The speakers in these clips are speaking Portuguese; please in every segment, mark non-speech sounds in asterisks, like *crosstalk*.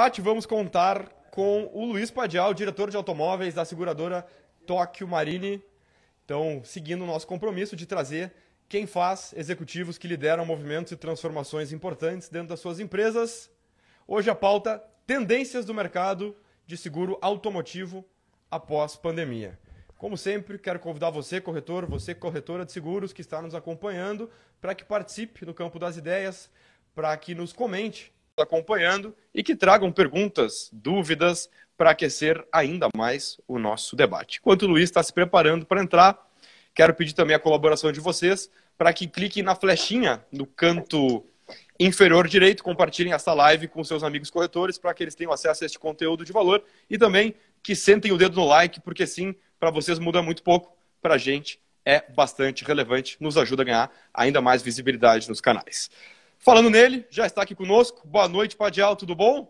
empate, vamos contar com o Luiz Padial, diretor de automóveis da seguradora Tóquio Marini. Então, seguindo o nosso compromisso de trazer quem faz executivos que lideram movimentos e transformações importantes dentro das suas empresas. Hoje a pauta: tendências do mercado de seguro automotivo após pandemia. Como sempre, quero convidar você, corretor, você, corretora de seguros que está nos acompanhando, para que participe no campo das ideias, para que nos comente acompanhando e que tragam perguntas, dúvidas para aquecer ainda mais o nosso debate. Enquanto o Luiz está se preparando para entrar, quero pedir também a colaboração de vocês para que cliquem na flechinha no canto inferior direito, compartilhem essa live com seus amigos corretores para que eles tenham acesso a este conteúdo de valor e também que sentem o dedo no like, porque sim, para vocês muda muito pouco, para a gente é bastante relevante, nos ajuda a ganhar ainda mais visibilidade nos canais. Falando nele, já está aqui conosco. Boa noite, Padial, tudo bom?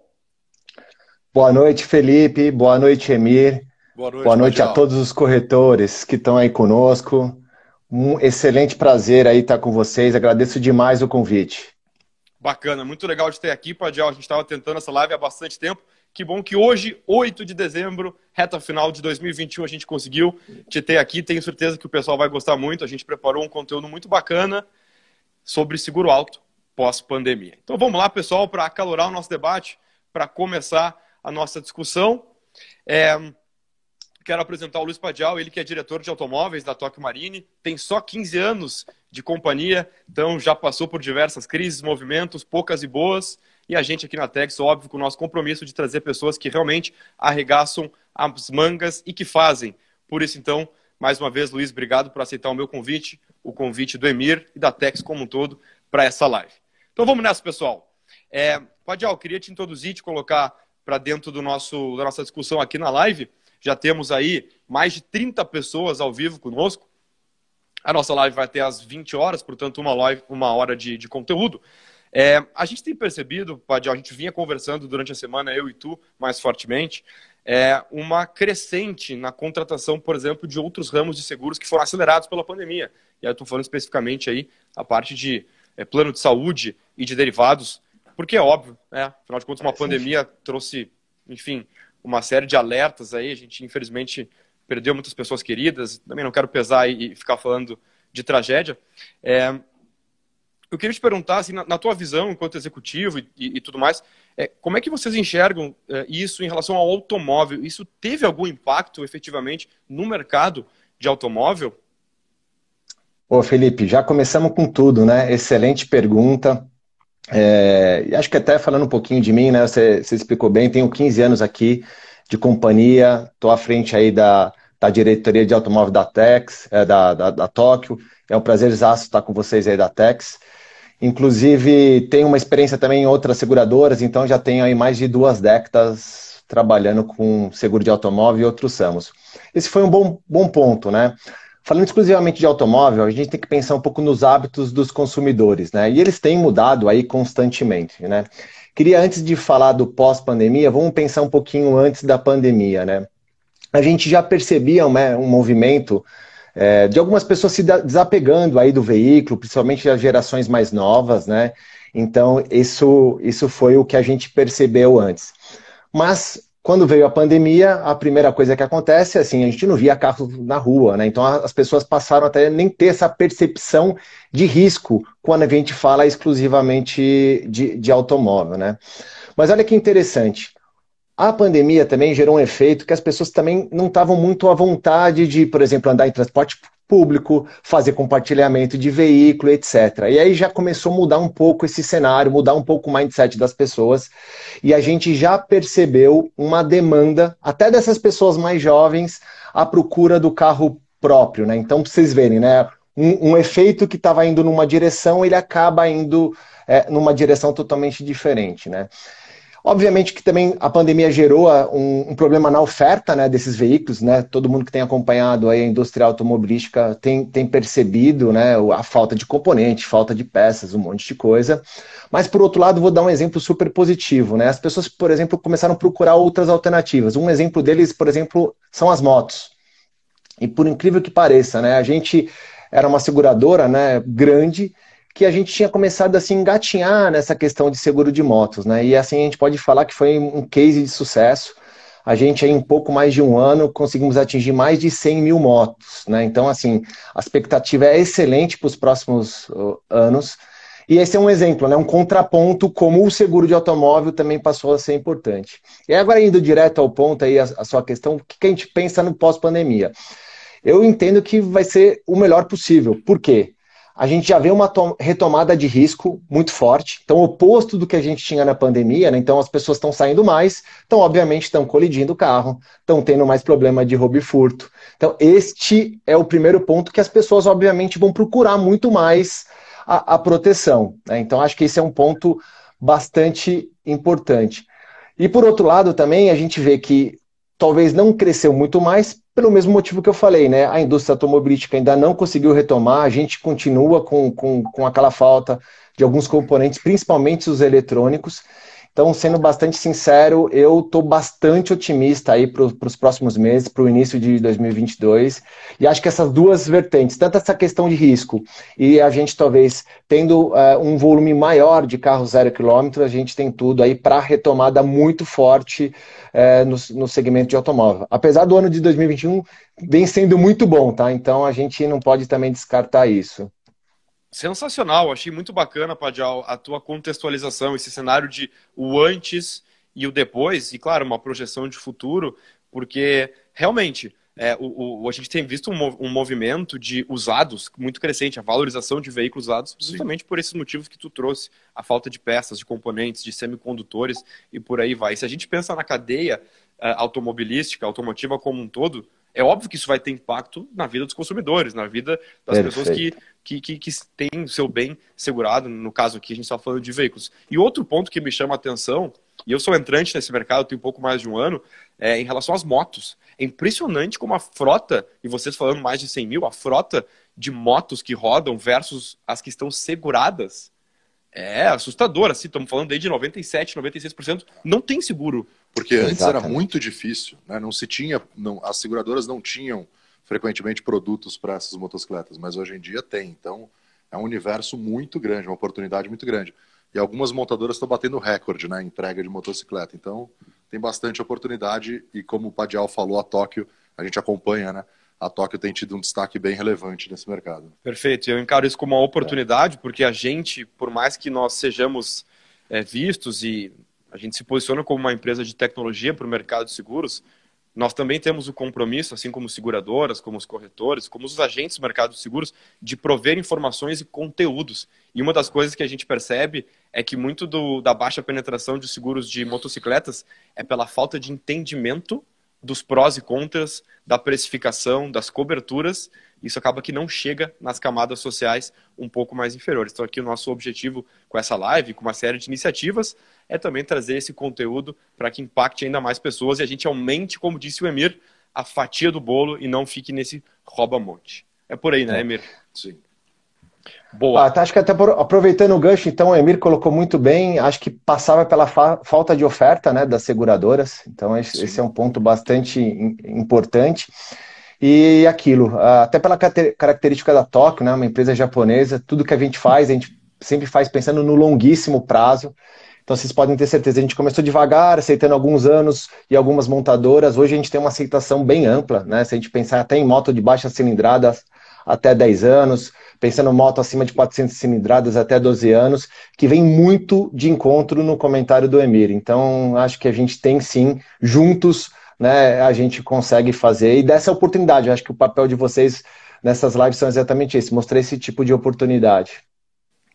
Boa noite, Felipe. Boa noite, Emir. Boa noite, Boa noite a todos os corretores que estão aí conosco. Um excelente prazer aí estar com vocês. Agradeço demais o convite. Bacana, muito legal de ter aqui, Padial. A gente estava tentando essa live há bastante tempo. Que bom que hoje, 8 de dezembro, reta final de 2021, a gente conseguiu te ter aqui. Tenho certeza que o pessoal vai gostar muito. A gente preparou um conteúdo muito bacana sobre seguro alto pós-pandemia. Então vamos lá, pessoal, para acalorar o nosso debate, para começar a nossa discussão. É, quero apresentar o Luiz Padial, ele que é diretor de automóveis da Tokyo Marine, tem só 15 anos de companhia, então já passou por diversas crises, movimentos, poucas e boas, e a gente aqui na Tex, óbvio, com o nosso compromisso de trazer pessoas que realmente arregaçam as mangas e que fazem. Por isso, então, mais uma vez, Luiz, obrigado por aceitar o meu convite, o convite do Emir e da Tex como um todo para essa live. Então vamos nessa, pessoal. É, Padial, queria te introduzir, te colocar para dentro do nosso, da nossa discussão aqui na live. Já temos aí mais de 30 pessoas ao vivo conosco. A nossa live vai até às 20 horas, portanto, uma, live, uma hora de, de conteúdo. É, a gente tem percebido, Padial, a gente vinha conversando durante a semana, eu e tu, mais fortemente, é, uma crescente na contratação, por exemplo, de outros ramos de seguros que foram acelerados pela pandemia. E aí eu estou falando especificamente aí a parte de é, plano de saúde e de derivados, porque é óbvio, né? Afinal de contas, uma é pandemia trouxe, enfim, uma série de alertas aí. A gente, infelizmente, perdeu muitas pessoas queridas. Também não quero pesar e ficar falando de tragédia. É, eu queria te perguntar, assim, na, na tua visão enquanto executivo e, e, e tudo mais, é, como é que vocês enxergam é, isso em relação ao automóvel? Isso teve algum impacto efetivamente no mercado de automóvel? Ô, Felipe, já começamos com tudo, né? Excelente pergunta. É, acho que até falando um pouquinho de mim, né? Você, você explicou bem, tenho 15 anos aqui de companhia, estou à frente aí da, da diretoria de automóvel da Tex, é, da, da, da Tóquio. É um prazer exato estar com vocês aí da Tex. Inclusive, tenho uma experiência também em outras seguradoras, então já tenho aí mais de duas décadas trabalhando com seguro de automóvel e outros SAMOS. Esse foi um bom, bom ponto, né? Falando exclusivamente de automóvel, a gente tem que pensar um pouco nos hábitos dos consumidores, né? E eles têm mudado aí constantemente, né? Queria, antes de falar do pós-pandemia, vamos pensar um pouquinho antes da pandemia, né? A gente já percebia um, né, um movimento é, de algumas pessoas se desapegando aí do veículo, principalmente as gerações mais novas, né? Então, isso, isso foi o que a gente percebeu antes. Mas quando veio a pandemia, a primeira coisa que acontece é assim, a gente não via carro na rua, né? Então as pessoas passaram até nem ter essa percepção de risco quando a gente fala exclusivamente de, de automóvel, né? Mas olha que interessante. A pandemia também gerou um efeito que as pessoas também não estavam muito à vontade de, por exemplo, andar em transporte público, fazer compartilhamento de veículo, etc. E aí já começou a mudar um pouco esse cenário, mudar um pouco o mindset das pessoas, e a gente já percebeu uma demanda, até dessas pessoas mais jovens, à procura do carro próprio, né? Então, para vocês verem, né? Um, um efeito que estava indo numa direção, ele acaba indo é, numa direção totalmente diferente, né? Obviamente que também a pandemia gerou ah, um, um, problema na oferta né, desses veículos, né? Todo mundo que tem acompanhado a indústria automobilística tem, tem percebido né, a falta de componente falta de peças, um monte de coisa. Mas por outro lado, vou dar um exemplo super positivo. Né? As pessoas, por exemplo, começaram a procurar outras alternativas. Um exemplo deles, por exemplo, são as motos. E por incrível que pareça, né, a gente era uma seguradora né, grande que a gente tinha começado a se engatinhar nessa questão de seguro de motos, né? E assim a gente pode falar que foi um case de sucesso. A gente em pouco mais de um ano conseguimos atingir mais de 100 mil motos, né? Então assim a expectativa é excelente para os próximos anos. E esse é um exemplo, né? um contraponto como o seguro de automóvel também passou a ser importante. E agora indo direto ao ponto aí, a, a sua questão, o que, que a gente pensa no pós-pandemia? Eu entendo que vai ser o melhor possível. Por quê? a gente já vê uma retomada de risco muito forte. Então, oposto do que a gente tinha na pandemia, né? então as pessoas estão saindo mais, então, obviamente, estão colidindo o carro, estão tendo mais problema de roubo e furto. Então, este é o primeiro ponto que as pessoas, obviamente, vão procurar muito mais a, a proteção. Né? Então, acho que esse é um ponto bastante importante. E, por outro lado, também a gente vê que talvez não cresceu muito mais pelo mesmo motivo que eu falei, né? A indústria automobilística ainda não conseguiu retomar, a gente continua com, com, com aquela falta de alguns componentes, principalmente os eletrônicos. Então, sendo bastante sincero, eu estou bastante otimista aí para os próximos meses, para o início de 2022. E acho que essas duas vertentes, tanto essa questão de risco e a gente talvez tendo eh, um volume maior de carros zero quilômetro, a gente tem tudo aí para retomada muito forte eh, no, no segmento de automóvel. Apesar do ano de 2021 vem sendo muito bom, tá? Então a gente não pode também descartar isso sensacional, achei muito bacana, Padial, a tua contextualização, esse cenário de o antes e o depois, e claro, uma projeção de futuro, porque realmente é, o, o, a gente tem visto um, um, movimento de usados muito crescente, a valorização de veículos usados, justamente Sim. por esses motivos que tu trouxe, a falta de peças, de componentes, de semicondutores e por aí vai. Se a gente pensa na cadeia é, automobilística, automotiva como um todo, é óbvio que isso vai ter impacto na vida dos consumidores, na vida das Perfeito. pessoas que, que, que, que têm o seu bem segurado. No caso aqui, a gente está falando de veículos. E outro ponto que me chama a atenção, e eu sou entrante nesse mercado, tenho um pouco mais de um ano, é em relação às motos. É impressionante como a frota, e vocês falando mais de 100 mil, a frota de motos que rodam versus as que estão seguradas é assustadora. Assim, estamos falando aí de 97, 96% não tem seguro porque Exatamente. antes era muito difícil, né? não se tinha, não, as seguradoras não tinham frequentemente produtos para essas motocicletas, mas hoje em dia tem. Então é um universo muito grande, uma oportunidade muito grande. E algumas montadoras estão batendo recorde na né, entrega de motocicleta. Então tem bastante oportunidade e como o Padial falou, a Tóquio, a gente acompanha, né? a Tóquio tem tido um destaque bem relevante nesse mercado. Perfeito, eu encaro isso como uma oportunidade, é. porque a gente, por mais que nós sejamos é, vistos e a gente se posiciona como uma empresa de tecnologia para o mercado de seguros, nós também temos o compromisso, assim como seguradoras, como os corretores, como os agentes do mercado de seguros, de prover informações e conteúdos. E uma das coisas que a gente percebe é que muito do, da baixa penetração de seguros de motocicletas é pela falta de entendimento dos prós e contras, da precificação, das coberturas. Isso acaba que não chega nas camadas sociais um pouco mais inferiores. Então, aqui o nosso objetivo com essa live, com uma série de iniciativas, é também trazer esse conteúdo para que impacte ainda mais pessoas e a gente aumente, como disse o Emir, a fatia do bolo e não fique nesse rouba-monte. É por aí, né, é. Emir? Sim. Boa. Ah, tá, acho que até por, aproveitando o gancho, então, o Emir colocou muito bem, acho que passava pela fa falta de oferta né, das seguradoras, então esse, esse é um ponto bastante importante. E aquilo, ah, até pela característica da Tóquio, né, uma empresa japonesa, tudo que a gente faz, a gente sempre faz pensando no longuíssimo prazo. Então vocês podem ter certeza, a gente começou devagar, aceitando alguns anos e algumas montadoras. Hoje a gente tem uma aceitação bem ampla, né? Se a gente pensar até em moto de baixa cilindrada até 10 anos, pensando moto acima de 400 cilindradas até 12 anos, que vem muito de encontro no comentário do Emir. Então, acho que a gente tem sim, juntos, né, a gente consegue fazer. E dessa oportunidade, acho que o papel de vocês nessas lives são exatamente esse, mostrar esse tipo de oportunidade.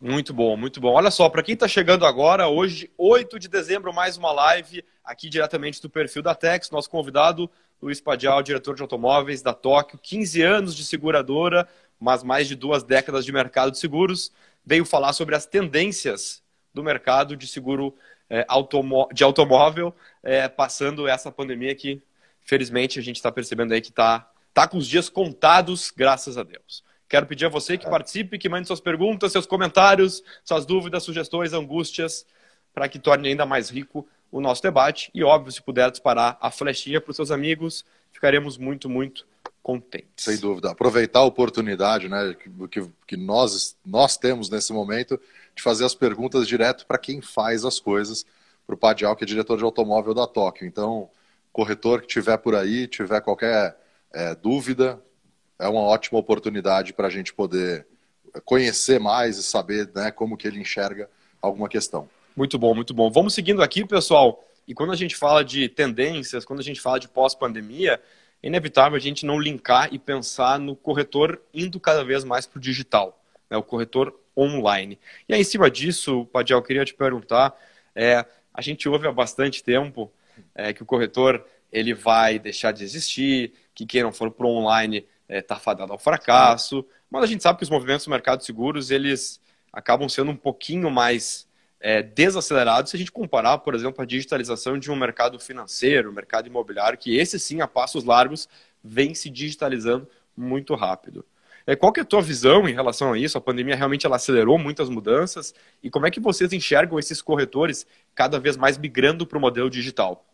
Muito bom, muito bom. Olha só, para quem está chegando agora, hoje, 8 de dezembro, mais uma live aqui diretamente do perfil da Tex. Nosso convidado, Luiz Padial, diretor de automóveis da Tóquio, 15 anos de seguradora, mas mais de duas décadas de mercado de seguros, veio falar sobre as tendências do mercado de seguro é, eh, automó de automóvel, é, passando essa pandemia que, felizmente, a gente está percebendo aí que está tá com os dias contados, graças a Deus. Quero pedir a você que participe, que mande suas perguntas, seus comentários, suas dúvidas, sugestões, angústias, para que torne ainda mais rico o nosso debate. E, óbvio, se puder disparar a flechinha para os seus amigos, ficaremos muito, muito contentes. Sem dúvida. Aproveitar a oportunidade né, que, que nós, nós temos nesse momento de fazer as perguntas direto para quem faz as coisas, para o Padial, que é diretor de automóvel da Tóquio. Então, corretor que tiver por aí, tiver qualquer é, dúvida, é uma ótima oportunidade para a gente poder conhecer mais e saber né, como que ele enxerga alguma questão. Muito bom, muito bom. Vamos seguindo aqui, pessoal. E quando a gente fala de tendências, quando a gente fala de pós-pandemia, é inevitável a gente não linkar e pensar no corretor indo cada vez mais para o digital, né? o corretor online. E aí, em cima disso, Padial, eu queria te perguntar, é, a gente ouve há bastante tempo é, que o corretor ele vai deixar de existir, que quem não for para o online está é, tá fadado ao fracasso, mas a gente sabe que os movimentos do mercado de seguros, eles acabam sendo um pouquinho mais é, desacelerado se a gente comparar, por exemplo, a digitalização de um mercado financeiro, mercado imobiliário, que esse sim, a passos largos, vem se digitalizando muito rápido. É, qual que é a tua visão em relação a isso? A pandemia realmente ela acelerou muitas mudanças e como é que vocês enxergam esses corretores cada vez mais migrando para o modelo digital?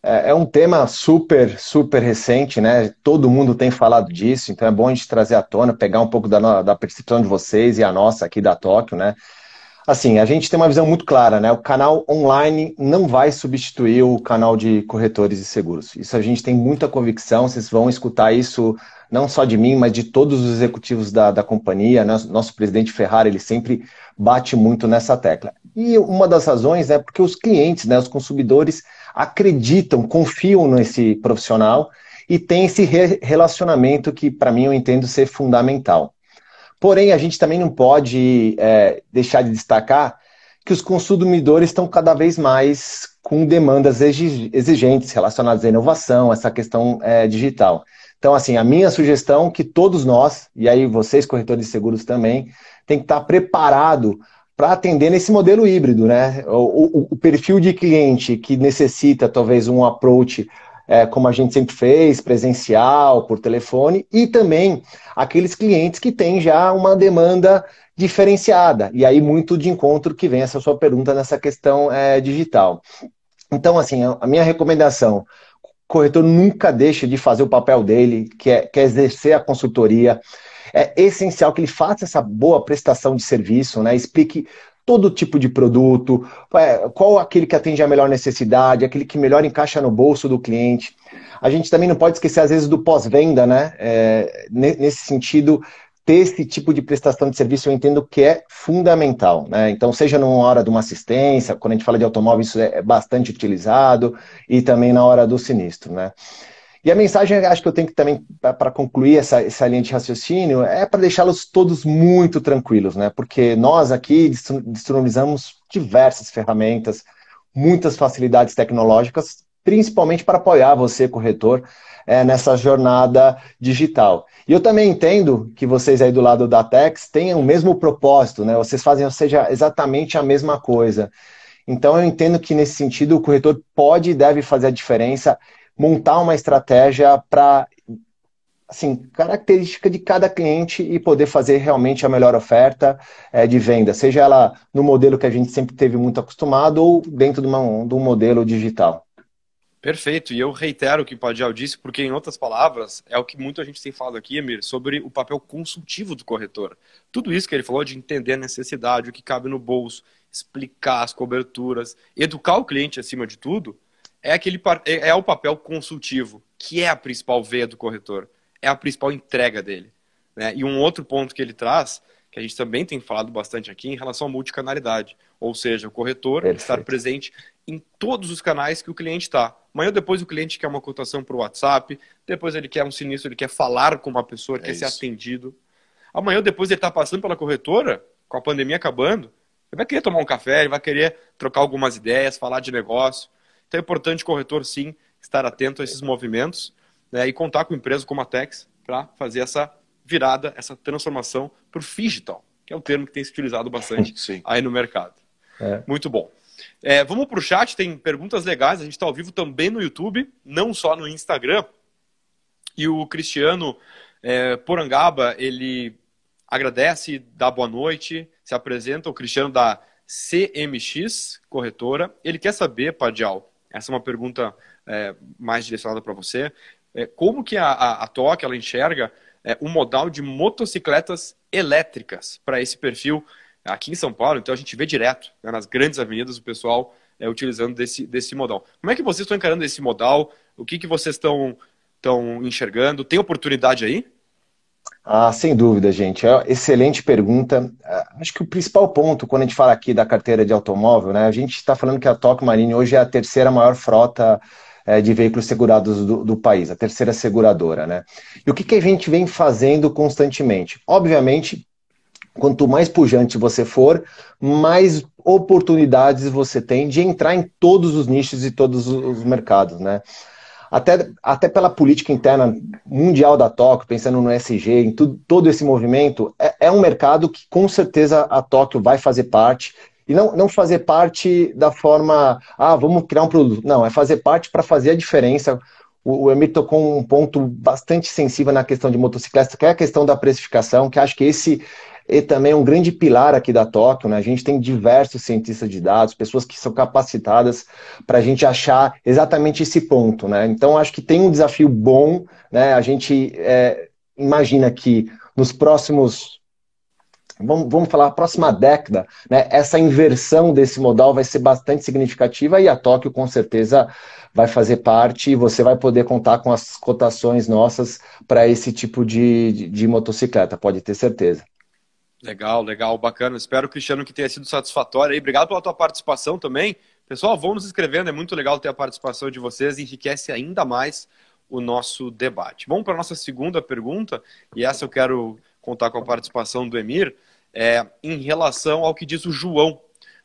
É, é um tema super, super recente, né? Todo mundo tem falado disso, então é bom a gente trazer à tona, pegar um pouco da, da percepção de vocês e a nossa aqui da Tóquio, né? assim, a gente tem uma visão muito clara, né? O canal online não vai substituir o canal de corretores e seguros. Isso a gente tem muita convicção, vocês vão escutar isso não só de mim, mas de todos os executivos da, da companhia. Né? Nosso, presidente Ferrari, ele sempre bate muito nessa tecla. E uma das razões é porque os clientes, né, os consumidores, acreditam, confiam nesse profissional e tem esse re relacionamento que, para mim, eu entendo ser fundamental. Porém, a gente também não pode é, deixar de destacar que os consumidores estão cada vez mais com demandas exigentes relacionadas à inovação, essa questão é, digital. Então, assim, a minha sugestão é que todos nós, e aí vocês, corretores de seguros também, tem que estar preparado para atender nesse modelo híbrido, né? O, o, o, perfil de cliente que necessita talvez um approach é, como a gente sempre fez, presencial, por telefone, e também aqueles clientes que têm já uma demanda diferenciada. E aí, muito de encontro que vem essa sua pergunta nessa questão é, digital. Então, assim, a minha recomendação. Corretor nunca deixa de fazer o papel dele, que é, que é exercer a consultoria, é essencial que ele faça essa boa prestação de serviço, né? Explique todo tipo de produto, é, qual aquele que atende a melhor necessidade, aquele que melhor encaixa no bolso do cliente. A gente também não pode esquecer, às vezes, do pós-venda, né? É, nesse sentido, ter esse tipo de prestação de serviço eu entendo que é fundamental, né? Então, seja numa hora de uma assistência, quando a gente fala de automóvel, isso é bastante utilizado, e também na hora do sinistro, né? E a mensagem, acho que eu tenho que também, para concluir essa, essa linha de raciocínio, é para deixá-los todos muito tranquilos, né? Porque nós aqui disponibilizamos diversas ferramentas, muitas facilidades tecnológicas, principalmente para apoiar você, corretor, é, nessa jornada digital. E eu também entendo que vocês aí do lado da Tex tenham o mesmo propósito, né? Vocês fazem, ou seja, exatamente a mesma coisa. Então eu entendo que nesse sentido o corretor pode e deve fazer a diferença montar uma estratégia para assim, característica de cada cliente e poder fazer realmente a melhor oferta é, de venda, seja ela no modelo que a gente sempre teve muito acostumado ou dentro de, uma, de um modelo digital. Perfeito, e eu reitero o que o Padial disse, porque em outras palavras, é o que muita gente tem falado aqui, Emir, sobre o papel consultivo do corretor. Tudo isso que ele falou de entender a necessidade, o que cabe no bolso, explicar as coberturas, educar o cliente acima de tudo, é aquele é, é, o papel consultivo, que é a principal veia do corretor, é a principal entrega dele. Né? E um outro ponto que ele traz, que a gente também tem falado bastante aqui, em relação à multicanalidade, ou seja, o corretor Perfeito. estar presente em todos os canais que o cliente está. Amanhã depois o cliente quer uma cotação para o WhatsApp, depois ele quer um sinistro, ele quer falar com uma pessoa, é quer isso. ser atendido. Amanhã depois ele está passando pela corretora, com a pandemia acabando, ele vai querer tomar um café, ele vai querer trocar algumas ideias, falar de negócio. Então é importante o corretor, sim, estar atento a esses movimentos né, e contar com empresas como a Tex para fazer essa virada, essa transformação para o digital, que é um termo que tem se utilizado bastante *laughs* sim. aí no mercado. É. Muito bom. É, vamos para o chat, tem perguntas legais. A gente está ao vivo também no YouTube, não só no Instagram. E o Cristiano é, Porangaba, ele agradece, dá boa noite, se apresenta, o Cristiano da CMX, corretora. Ele quer saber, Padial, essa é uma pergunta é, mais direcionada para você. É, como que a, a, a TOC ela enxerga é, um modal de motocicletas elétricas para esse perfil aqui em São Paulo? Então a gente vê direto né, nas grandes avenidas o pessoal é, utilizando desse, desse modal. Como é que vocês estão encarando esse modal? O que, que vocês estão, estão enxergando? Tem oportunidade aí? Ah, sem dúvida, gente. É excelente pergunta. Ah, acho que o principal ponto, quando a gente fala aqui da carteira de automóvel, né, a gente está falando que a Toque Marine hoje é a terceira maior frota é, de veículos segurados do, do, país, a terceira seguradora, né? E o que, que a gente vem fazendo constantemente? Obviamente, quanto mais pujante você for, mais oportunidades você tem de entrar em todos os nichos e todos os mercados, né? até, até pela política interna mundial da Tóquio, pensando no SG, em tudo, todo esse movimento, é, é um mercado que com certeza a Tóquio vai fazer parte. E não, não fazer parte da forma, ah, vamos criar um produto. Não, é fazer parte para fazer a diferença. O, o Emir tocou um ponto bastante sensível na questão de motocicleta, que é a questão da precificação, que acho que esse e também um grande pilar aqui da Tóquio. Né? A gente tem diversos cientistas de dados, pessoas que são capacitadas para a gente achar exatamente esse ponto. Né? Então, acho que tem um desafio bom. Né? A gente é, imagina que nos próximos Vamos, vamos, falar, a próxima década, né, essa inversão desse modal vai ser bastante significativa e a Tóquio com certeza vai fazer parte e você vai poder contar com as cotações nossas para esse tipo de, de, de motocicleta, pode ter certeza. Legal, legal, bacana. Espero, Cristiano, que tenha sido satisfatório. E obrigado pela tua participação também. Pessoal, vão nos escrevendo, é muito legal ter a participação de vocês, enriquece ainda mais o nosso debate. Vamos para a nossa segunda pergunta, e essa eu quero contar com a participação do Emir, é, em relação ao que diz o João.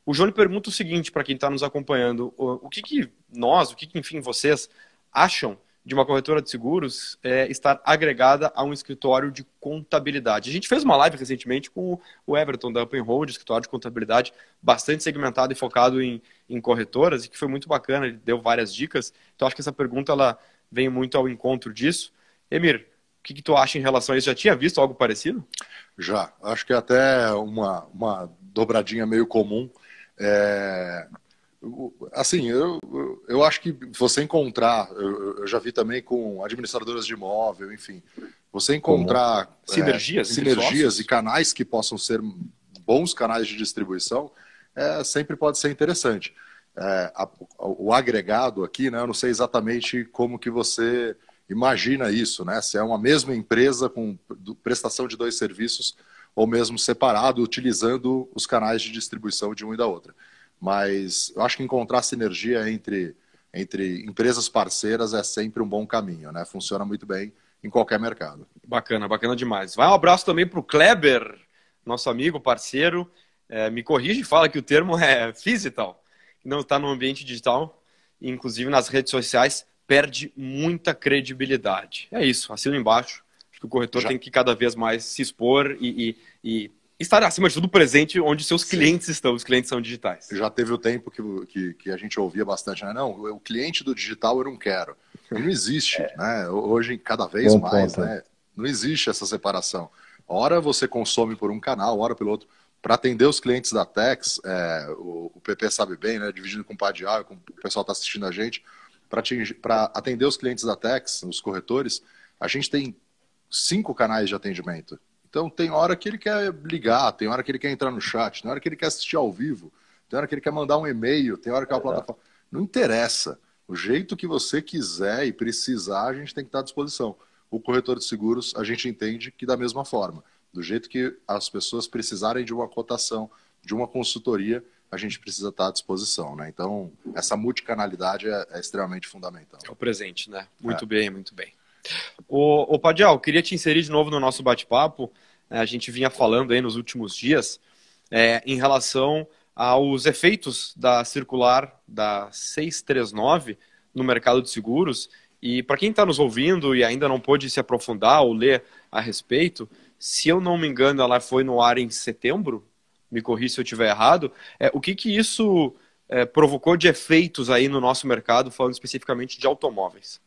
O João pergunta o seguinte para quem está nos acompanhando: o, o que, que, nós, o que, que, enfim, vocês acham de uma corretora de seguros é, estar agregada a um escritório de contabilidade. A gente fez uma live recentemente com o Everton da Open Road, escritório de contabilidade bastante segmentado e focado em, em corretoras, e que foi muito bacana, ele deu várias dicas. Então, acho que essa pergunta ela vem muito ao encontro disso. Emir, o que, que tu acha em relação a isso? Já tinha visto algo parecido? Já. Acho que é até uma, uma dobradinha meio comum. É, assim, eu, eu acho que você encontrar, eu, eu, já vi também com administradoras de imóvel, enfim, você encontrar é, sinergias, sinergias e canais que possam ser bons canais de distribuição, é, sempre pode ser interessante. É, a, o agregado aqui, né, eu não sei exatamente como que você imagina isso, né? Se é uma mesma empresa com prestação de dois serviços ou mesmo separado, utilizando os canais de distribuição de um e da outra mas eu acho que encontrar sinergia entre, entre empresas parceiras é sempre um bom caminho, né? Funciona muito bem em qualquer mercado. Bacana, bacana demais. Vai um abraço também para o Kleber, nosso amigo, parceiro. É, me corrige e fala que o termo é physical, não está no ambiente digital, inclusive nas redes sociais, perde muita credibilidade. É isso, Assino embaixo. Acho que o corretor Já. tem que cada vez mais se expor e, e, e estar acima de tudo presente onde seus Sim. clientes estão, os clientes são digitais. Já teve o tempo que, que, que, a gente ouvia bastante, né? não, o cliente do digital eu não quero. E não existe, *laughs* é. né? Hoje, cada vez Bom mais, ponto. Né? né? Não existe essa separação. Hora você consome por um canal, hora pelo outro. Para atender os clientes da Tex, é, o, o, PP sabe bem, né? Dividindo com o Padial, com o pessoal está assistindo a gente, para atender os clientes da Tex, os corretores, a gente tem cinco canais de atendimento. Então tem hora que ele quer ligar, tem hora que ele quer entrar no chat, tem hora que ele quer assistir ao vivo, tem hora que ele quer mandar um e-mail, tem hora que a é, é plataforma. Não interessa. O jeito que você quiser e precisar, a gente tem que estar à disposição. O corretor de seguros, a gente entende que da mesma forma. Do jeito que as pessoas precisarem de uma cotação, de uma consultoria, a gente precisa estar à disposição, né? Então, essa multicanalidade é, é extremamente fundamental. É o presente, né? Muito é. bem, muito bem. O, o Padial, queria te inserir de novo no nosso bate-papo. Né? A gente vinha falando aí nos últimos dias é, em relação aos efeitos da circular da 639 no mercado de seguros. E para quem está nos ouvindo e ainda não pôde se aprofundar ou ler a respeito, se eu não me engano, ela foi no ar em setembro, me corri se eu estiver errado, é, o que, que isso é, provocou de efeitos aí no nosso mercado, falando especificamente de automóveis?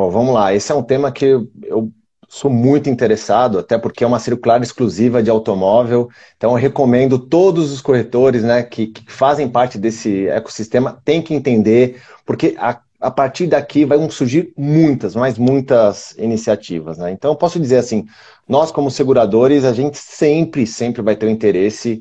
Bom, vamos lá. Esse é um tema que eu sou muito interessado, até porque é uma circular exclusiva de automóvel. Então, eu recomendo todos os corretores né, que, que fazem parte desse ecossistema têm que entender, porque a, a partir daqui vão surgir muitas, mas muitas iniciativas. Né? Então, eu posso dizer assim: nós, como seguradores, a gente sempre, sempre vai ter o interesse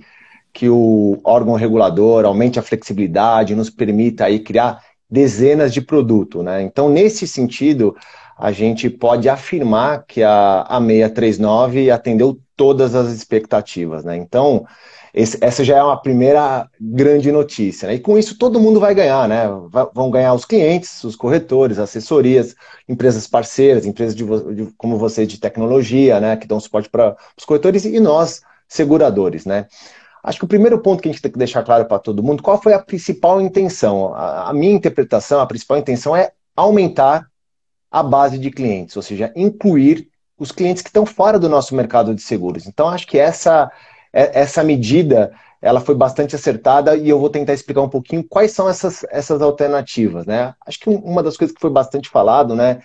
que o órgão regulador aumente a flexibilidade, nos permita aí criar dezenas de produtos. Né? Então, nesse sentido, a gente pode afirmar que a, a 639 atendeu todas as expectativas. Né? Então, esse, essa já é uma primeira grande notícia. Né? E com isso, todo mundo vai ganhar. Né? Vão ganhar os clientes, os corretores, assessorias, empresas parceiras, empresas de, de, como vocês de tecnologia, né? que dão suporte para os corretores, e nós, seguradores. Né? Acho que o primeiro ponto que a gente tem que deixar claro para todo mundo, qual foi a principal intenção? A, a minha interpretação, a principal intenção é aumentar a base de clientes, ou seja, incluir os clientes que estão fora do nosso mercado de seguros. Então, acho que essa, é, essa medida ela foi bastante acertada e eu vou tentar explicar um pouquinho quais são essas, essas alternativas. Né? Acho que uma das coisas que foi bastante falado né,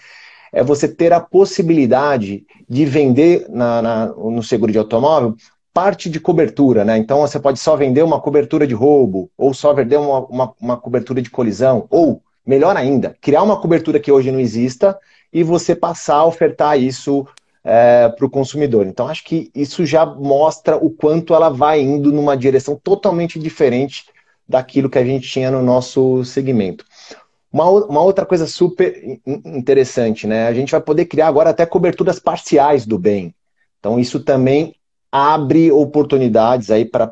é você ter a possibilidade de vender na, na, no seguro de automóvel parte de cobertura, né? Então você pode só vender uma cobertura de roubo, ou só vender uma, uma, uma cobertura de colisão, ou, melhor ainda, criar uma cobertura que hoje não exista e você passar a ofertar isso é, para o consumidor. Então, acho que isso já mostra o quanto ela vai indo numa direção totalmente diferente daquilo que a gente tinha no nosso segmento. Uma, uma outra coisa super interessante, né? A gente vai poder criar agora até coberturas parciais do bem. Então, isso também abre oportunidades aí para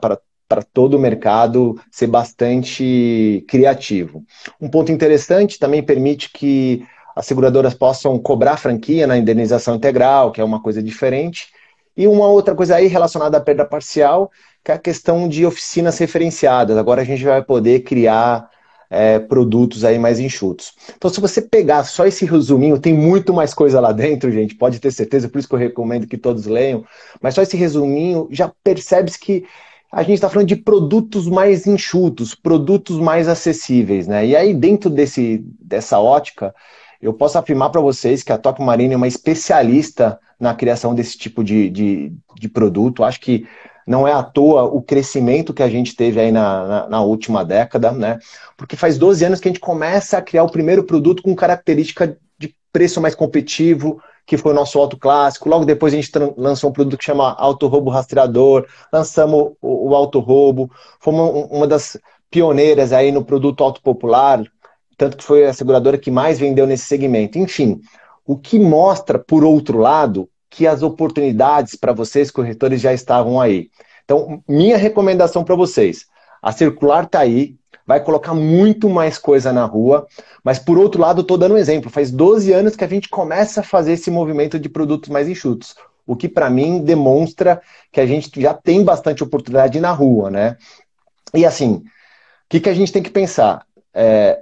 todo o mercado ser bastante criativo. Um ponto interessante também permite que as seguradoras possam cobrar franquia na indenização integral, que é uma coisa diferente. E uma outra coisa aí relacionada à perda parcial, que é a questão de oficinas referenciadas. Agora a gente vai poder criar é, produtos aí mais enxutos. Então, se você pegar só esse resuminho, tem muito mais coisa lá dentro, gente, pode ter certeza, por isso que eu recomendo que todos leiam, mas só esse resuminho já percebe que a gente está falando de produtos mais enxutos, produtos mais acessíveis, né? E aí, dentro desse, dessa ótica, eu posso afirmar para vocês que a Top Marine é uma especialista na criação desse tipo de, de, de produto. Acho que não é à toa o crescimento que a gente teve aí na, na, na, última década, né? Porque faz 12 anos que a gente começa a criar o primeiro produto com característica de preço mais competitivo, que foi o nosso auto clássico. Logo depois a gente lançou um produto que chama Auto Roubo Rastreador, lançamos o, o Auto Roubo, fomos uma das pioneiras aí no produto auto popular, tanto que foi a seguradora que mais vendeu nesse segmento. Enfim, o que mostra, por outro lado, que as oportunidades para vocês, corretores, já estavam aí. Então, minha recomendação para vocês, a circular está aí, vai colocar muito mais coisa na rua, mas por outro lado, estou dando um exemplo, faz 12 anos que a gente começa a fazer esse movimento de produtos mais enxutos, o que para mim demonstra que a gente já tem bastante oportunidade na rua, né? E assim, o que, que a gente tem que pensar? É,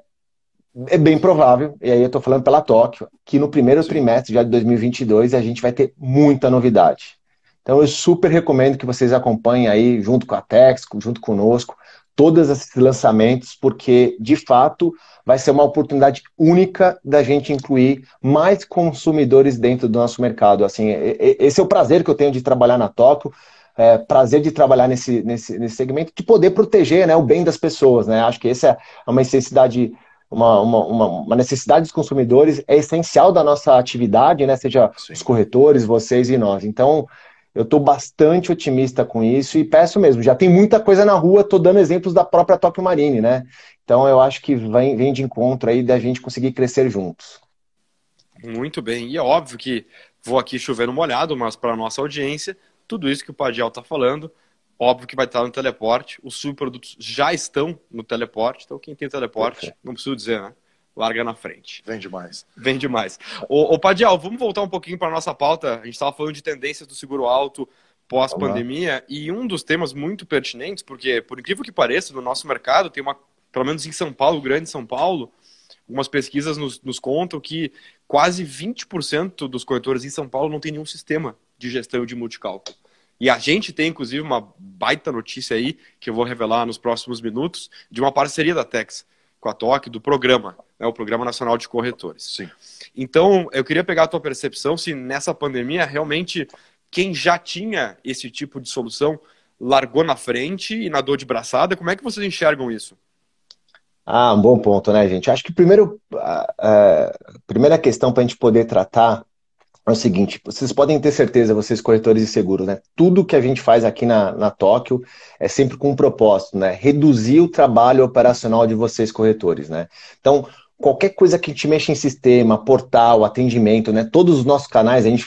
é bem provável, e aí eu estou falando pela Tóquio, que no primeiro Sim. trimestre já de 2022 a gente vai ter muita novidade. Então eu super recomendo que vocês acompanhem aí junto com a Tex, junto conosco, todos esses lançamentos, porque de fato vai ser uma oportunidade única da gente incluir mais consumidores dentro do nosso mercado. Assim, esse é o prazer que eu tenho de trabalhar na Tóquio. É, prazer de trabalhar nesse, nesse, nesse segmento, de poder proteger né, o bem das pessoas. Né? Acho que essa é uma necessidade uma, uma, uma, necessidade dos consumidores é essencial da nossa atividade, né? Seja Sim. os corretores, vocês e nós. Então, eu estou bastante otimista com isso e peço mesmo. Já tem muita coisa na rua, estou dando exemplos da própria Top Marine, né? Então, eu acho que vem, vem de encontro aí da gente conseguir crescer juntos. Muito bem. E é óbvio que vou aqui chover no molhado, mas para a nossa audiência, tudo isso que o Padial está falando Óbvio que vai estar no teleporte. Os subprodutos já estão no teleporte. Então, quem tem teleporte, não preciso dizer, né? Larga na frente. Vem demais. Vem demais. Ô, ô Padial, vamos voltar um pouquinho para nossa pauta. A gente estava falando de tendências do seguro alto pós-pandemia. E um dos temas muito pertinentes, porque, por incrível que pareça, no nosso mercado, tem uma, pelo menos em São Paulo, grande São Paulo, algumas pesquisas nos, nos contam que quase 20% dos corretores em São Paulo não tem nenhum sistema de gestão de multicálculo. E a gente tem, inclusive, uma baita notícia aí, que eu vou revelar nos próximos minutos, de uma parceria da Tex com a TOC, do programa, né, o Programa Nacional de Corretores. Sim. Então, eu queria pegar a tua percepção se nessa pandemia realmente quem já tinha esse tipo de solução largou na frente e nadou de braçada. Como é que vocês enxergam isso? Ah, um bom ponto, né, gente? Acho que primeiro, a, a primeira questão para a gente poder tratar é o seguinte, vocês podem ter certeza, vocês corretores de seguros, né? Tudo que a gente faz aqui na, na Tóquio é sempre com um propósito, né? Reduzir o trabalho operacional de vocês corretores, né? Então, qualquer coisa que a gente mexa em sistema, portal, atendimento, né? Todos os nossos canais, a gente,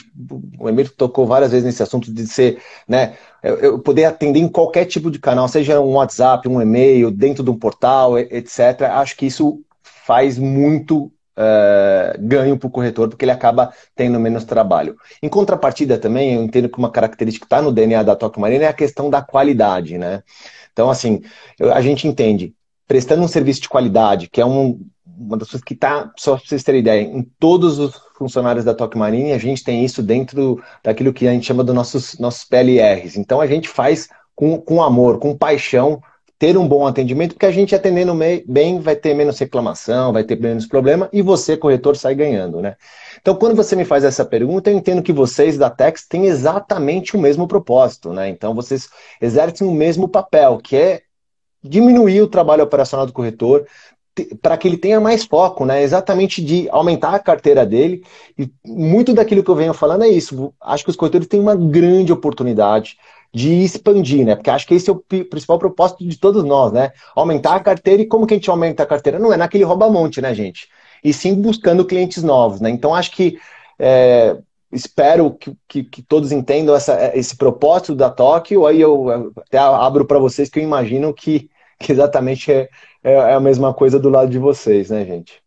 o Emílio tocou várias vezes nesse assunto de ser, né? eu poder atender em qualquer tipo de canal, seja um WhatsApp, um e-mail, dentro de um portal, etc. Acho que isso faz muito uh, ganho para o corretor, porque ele acaba tendo menos trabalho. Em contrapartida também, eu entendo que uma característica que está no DNA da Toque Marina é a questão da qualidade, né? Então, assim, a gente entende, prestando um serviço de qualidade, que é um, uma das coisas que está, só para vocês terem ideia, em todos os funcionários da Toque Marina, a gente tem isso dentro daquilo que a gente chama dos nossos, nossos PLRs. Então, a gente faz com, com amor, com paixão, ter um bom atendimento, porque a gente atendendo bem vai ter menos reclamação, vai ter menos problema e você, corretor, sai ganhando, né? Então, quando você me faz essa pergunta, eu entendo que vocês da Tex têm exatamente o mesmo propósito, né? Então, vocês exercem o mesmo papel, que é diminuir o trabalho operacional do corretor, para que ele tenha mais foco, né? Exatamente de aumentar a carteira dele. E muito daquilo que eu venho falando é isso. Acho que os corretores têm uma grande oportunidade de expandir, né? Porque acho que esse é o principal propósito de todos nós, né? Aumentar a carteira e como que a gente aumenta a carteira? Não é naquele rouba-monte, né, gente? E sim buscando clientes novos, né? Então acho que é, espero que, que, que, todos entendam essa, é, esse propósito da Tóquio. Aí eu é, até abro para vocês que eu imagino que, que exatamente é, é, é a mesma coisa do lado de vocês, né, gente?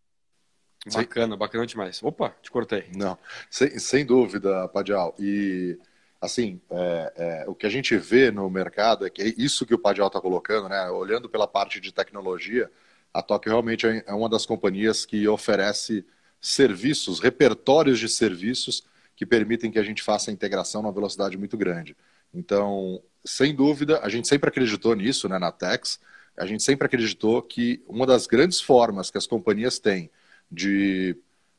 Bacana, bacana demais. Opa, te cortei. Não, sem, sem dúvida, Padial. E assim, é, é, o que a gente vê no mercado é que é isso que o Padial está colocando, né? Olhando pela parte de tecnologia, a Tóquio realmente é, é uma das companhias que oferece serviços, repertórios de serviços que permitem que a gente faça a integração numa velocidade muito grande. Então, sem dúvida, a gente sempre acreditou nisso, né, na Tex. A gente sempre acreditou que uma das grandes formas que as companhias têm de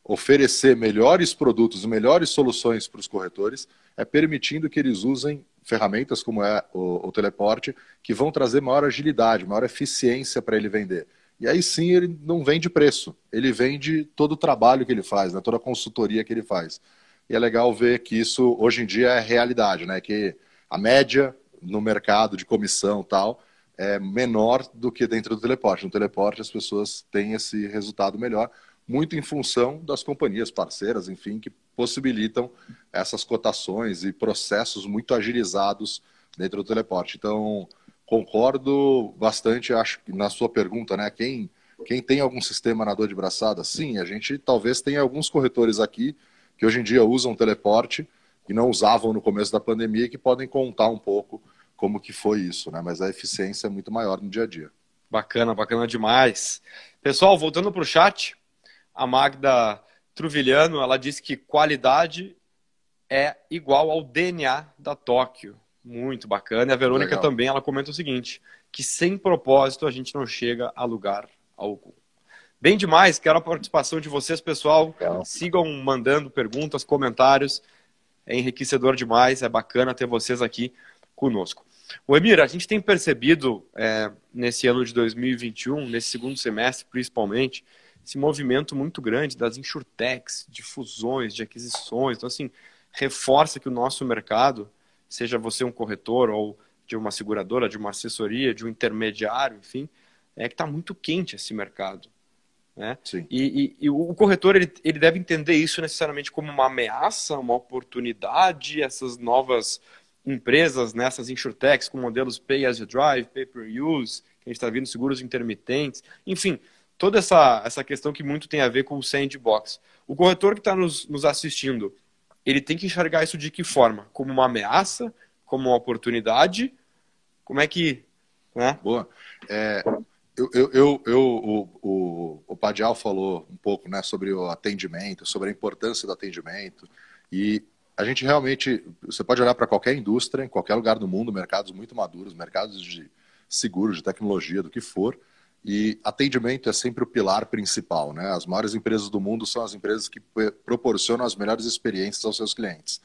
oferecer melhores produtos, melhores soluções para os corretores, é permitindo que eles usem ferramentas como é o, o teleporte, que vão trazer maior agilidade, maior eficiência para ele vender. E aí sim ele não vende preço, ele vende todo o trabalho que ele faz, né? toda a consultoria que ele faz. E é legal ver que isso hoje em dia é realidade, né? Que a média no mercado de comissão tal é menor do que dentro do teleporte. No teleporte as pessoas têm esse resultado melhor, muito em função das companhias parceiras, enfim, que possibilitam essas cotações e processos muito agilizados dentro do teleporte. Então, concordo bastante, acho que na sua pergunta, né? Quem, quem tem algum sistema na dor de braçada? Sim, a gente talvez tenha alguns corretores aqui que hoje em dia usam teleporte e não usavam no começo da pandemia e que podem contar um pouco como que foi isso, né? Mas a eficiência é muito maior no dia a dia. Bacana, bacana demais. Pessoal, voltando para o chat, a Magda Truvilhano, ela disse que qualidade é igual ao DNA da Tóquio. Muito bacana. E a Verônica Legal. também, ela comenta o seguinte, que sem propósito a gente não chega a lugar algum. Bem demais, quero a participação de vocês, pessoal. Legal. Sigam mandando perguntas, comentários. É enriquecedor demais, é bacana ter vocês aqui conosco. O Emir, a gente tem percebido é, nesse ano de 2021, nesse segundo semestre principalmente, esse movimento muito grande das insurtechs, de fusões, de aquisições. Então, assim, reforça que o nosso mercado, seja você um corretor ou de uma seguradora, de uma assessoria, de um intermediário, enfim, é que está muito quente esse mercado. Né? E, e, e, o corretor ele, ele deve entender isso necessariamente como uma ameaça, uma oportunidade, essas novas empresas, nessas né, insurtechs com modelos Pay as you Drive, Pay per Use, que a gente está vendo seguros intermitentes, enfim, toda essa, essa questão que muito tem a ver com o sandbox. O corretor que está nos, nos assistindo, ele tem que enxergar isso de que forma? Como uma ameaça? Como uma oportunidade? Como é que. Né? Boa. É, eu, eu, eu, eu, o, o, o Padial falou um pouco né, sobre o atendimento, sobre a importância do atendimento. E a gente realmente. Você pode olhar para qualquer indústria, em qualquer lugar do mundo, mercados muito maduros, mercados de seguro, de tecnologia, do que for e atendimento é sempre o pilar principal, né? As maiores empresas do mundo são as empresas que proporcionam as melhores experiências aos seus clientes.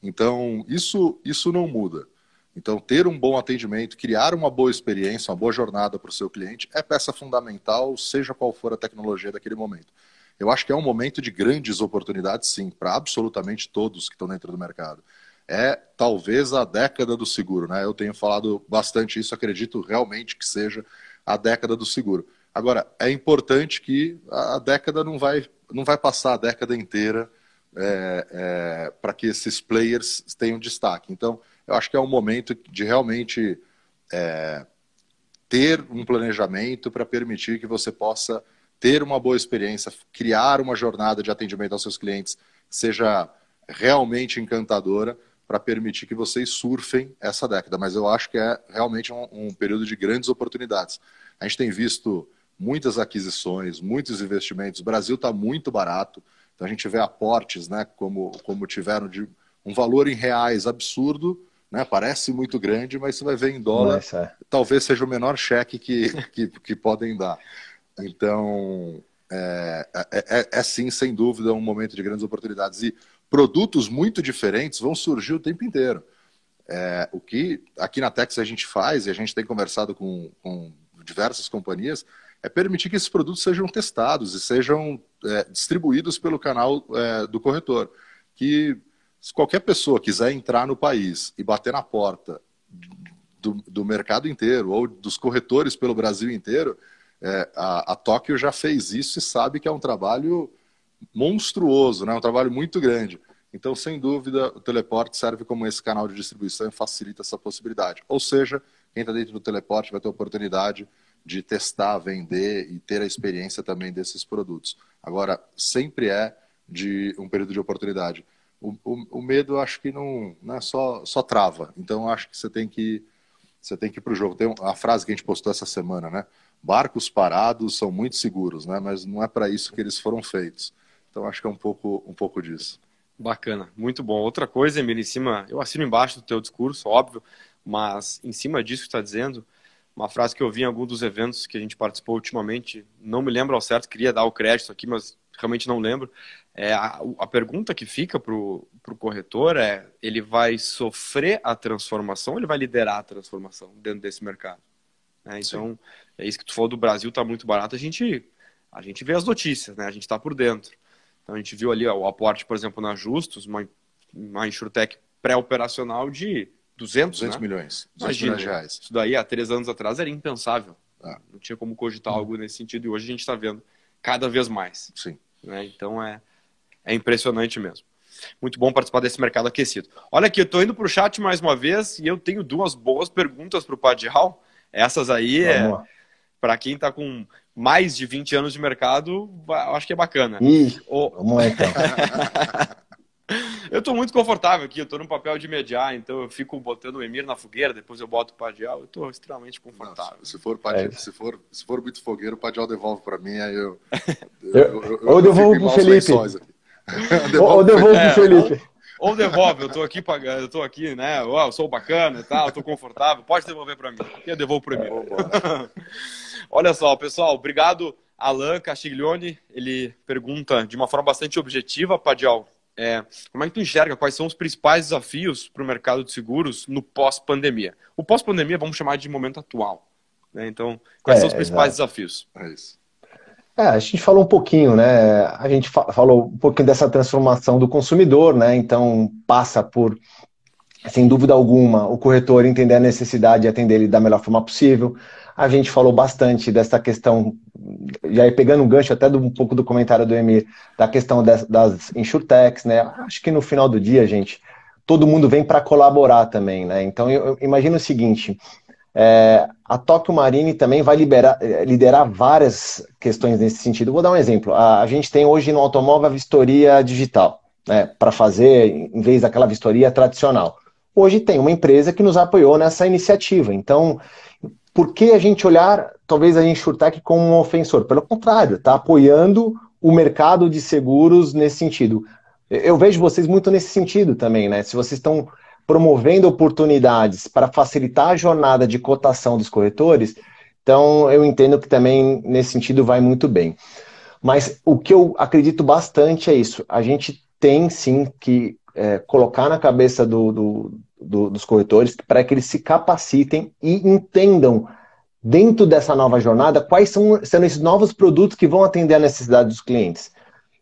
Então, isso, isso não muda. Então, ter um bom atendimento, criar uma boa experiência, uma boa jornada para o seu cliente é peça fundamental, seja qual for a tecnologia daquele momento. Eu acho que é um momento de grandes oportunidades, sim, para absolutamente todos que estão dentro do mercado. É talvez a década do seguro, né? Eu tenho falado bastante isso, acredito realmente que seja a década do seguro. Agora, é importante que a década não vai, não vai passar a década inteira é, é, para que esses players tenham destaque. Então, eu acho que é um momento de realmente é, ter um planejamento para permitir que você possa ter uma boa experiência, criar uma jornada de atendimento aos seus clientes que seja realmente encantadora para permitir que vocês surfem essa década. Mas eu acho que é realmente um, um, período de grandes oportunidades. A gente tem visto muitas aquisições, muitos investimentos. O Brasil está muito barato, então a gente vê aportes, né, como, como tiveram de um valor em reais absurdo, né? Parece muito grande, mas você vai ver em dólar, Nossa. É. talvez seja o menor cheque que, que, que podem dar. Então, é, é, é, é, sim, sem dúvida, um momento de grandes oportunidades. E produtos muito diferentes vão surgir o tempo inteiro. É, o que aqui na Tex a gente faz, e a gente tem conversado com, com diversas companhias, é permitir que esses produtos sejam testados e sejam é, distribuídos pelo canal é, do corretor. Que se qualquer pessoa quiser entrar no país e bater na porta do, do mercado inteiro ou dos corretores pelo Brasil inteiro, é, a, a Tóquio já fez isso e sabe que é um trabalho monstruoso, né? um trabalho muito grande. Então, sem dúvida, o teleporte serve como esse canal de distribuição e facilita essa possibilidade. Ou seja, quem está dentro do teleporte vai ter a oportunidade de testar, vender e ter a experiência também desses produtos. Agora, sempre é de um período de oportunidade. O, o, o medo, acho que não, né, só, só trava. Então, acho que você tem que você tem que ir para o jogo. Tem a frase que a gente postou essa semana, né? Barcos parados são muito seguros, né? Mas não é para isso que eles foram feitos. Então acho que é um pouco, um pouco disso. Bacana, muito bom. Outra coisa, Emílio, em cima, eu assino embaixo do teu discurso, óbvio, mas em cima disso que está dizendo, uma frase que eu vi em algum dos eventos que a gente participou ultimamente, não me lembro ao certo, queria dar o crédito aqui, mas realmente não lembro. É, a, a pergunta que fica para o corretor é: ele vai sofrer a transformação ou ele vai liderar a transformação dentro desse mercado? É, então, Sim. é isso que tu falou do Brasil, está muito barato. A gente, a gente vê as notícias, né? a gente está por dentro. Então, a gente viu ali ó, o aporte, por exemplo, na Justus, uma, uma insurtech pré-operacional de 200, 200 né? milhões. 200 Imagina, milhões de reais. Isso daí, há três anos atrás, era impensável. Ah. Não tinha como cogitar hum. algo nesse sentido. E hoje a gente está vendo cada vez mais. Sim. Né? Então, é, é impressionante mesmo. Muito bom participar desse mercado aquecido. Olha aqui, eu estou indo para o chat mais uma vez e eu tenho duas boas perguntas para o Hall. Essas aí é Vamos é para quem está com mais de 20 anos de mercado, eu acho que é bacana. Ih, oh. vamos lá então. *laughs* eu estou muito confortável aqui, eu estou no papel de mediar, então eu fico botando o Emir na fogueira, depois eu boto o Padial, eu estou extremamente confortável. Nossa, se, for Padial, é. se, for, se for muito fogueiro, o Padial devolve para mim, aí eu... eu, eu, eu, eu devolvo para o Felipe. *laughs* Ou devolvo para o Felipe. Ou devolve, eu tô aqui pagando, eu tô aqui, né? Eu sou bacana e tal, tô confortável, pode devolver para mim. E eu devolvo para mim. É, *laughs* Olha só, pessoal, obrigado Alan Castiglione, ele pergunta de uma forma bastante objetiva, Padial, é, como é que tu enxerga quais são os principais desafios para o mercado de seguros no pós-pandemia? O pós-pandemia vamos chamar de momento atual. Né? Então, quais é, são os é, principais exato. desafios? É isso. É, a gente falou um pouquinho, né? A gente fa falou um pouquinho dessa transformação do consumidor, né? Então passa por, sem dúvida alguma, o corretor entender a necessidade e atender ele da melhor forma possível. A gente falou bastante dessa questão, já pegando um gancho até do, um pouco do comentário do Emir, da questão das, das insurtechs, né? Acho que no final do dia, gente, todo mundo vem para colaborar também, né? Então eu, eu imagino o seguinte: é, a Tokyo Marine também vai liberar, liderar várias questões nesse sentido. Vou dar um exemplo. A, a gente tem hoje no automóvel a vistoria digital, né, para fazer em vez daquela vistoria tradicional. Hoje tem uma empresa que nos apoiou nessa iniciativa. Então, por que a gente olhar, talvez a gente chutar como um ofensor? Pelo contrário, está apoiando o mercado de seguros nesse sentido. Eu vejo vocês muito nesse sentido também, né? Se vocês estão promovendo oportunidades para facilitar a jornada de cotação dos corretores, então eu entendo que também nesse sentido vai muito bem. Mas o que eu acredito bastante é isso. A gente tem sim que é, colocar na cabeça do, do, do, dos corretores para que eles se capacitem e entendam dentro dessa nova jornada quais são sendo esses novos produtos que vão atender a necessidade dos clientes.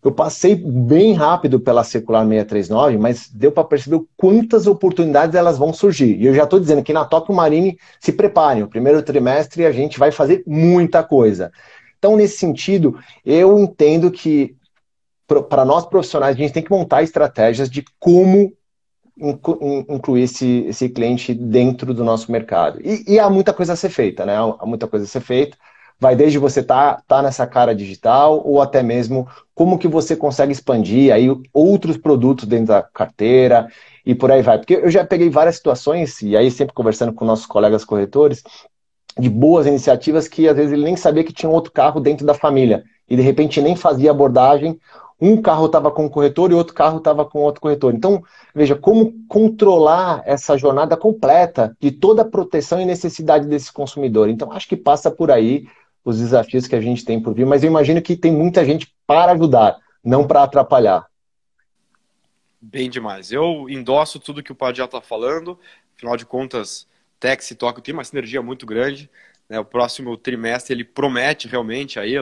Eu passei bem rápido pela circular 639, mas deu para perceber quantas oportunidades elas vão surgir. E eu já estou dizendo que na Top Marine se preparem, o primeiro trimestre a gente vai fazer muita coisa. Então, nesse sentido, eu entendo que para nós profissionais, a gente tem que montar estratégias de como incluir esse, esse cliente dentro do nosso mercado. E, e, há muita coisa a ser feita, né? Há muita coisa a ser feita. Vai desde você estar tá, tá nessa cara digital ou até mesmo como que você consegue expandir aí outros produtos dentro da carteira e por aí vai. Porque eu já peguei várias situações, e aí sempre conversando com nossos colegas corretores, de boas iniciativas que às vezes ele nem sabia que tinha outro carro dentro da família. E de repente nem fazia abordagem um carro estava com um corretor e outro carro estava com outro corretor. Então, veja como controlar essa jornada completa de toda a proteção e necessidade desse consumidor. Então, acho que passa por aí os desafios que a gente tem por vir, mas eu imagino que tem muita gente para ajudar, não para atrapalhar. Bem demais. Eu endosso tudo que o Padre já está falando. Afinal de contas, Tex e Tóquio tem uma sinergia muito grande. Né? O próximo trimestre ele promete realmente. Aí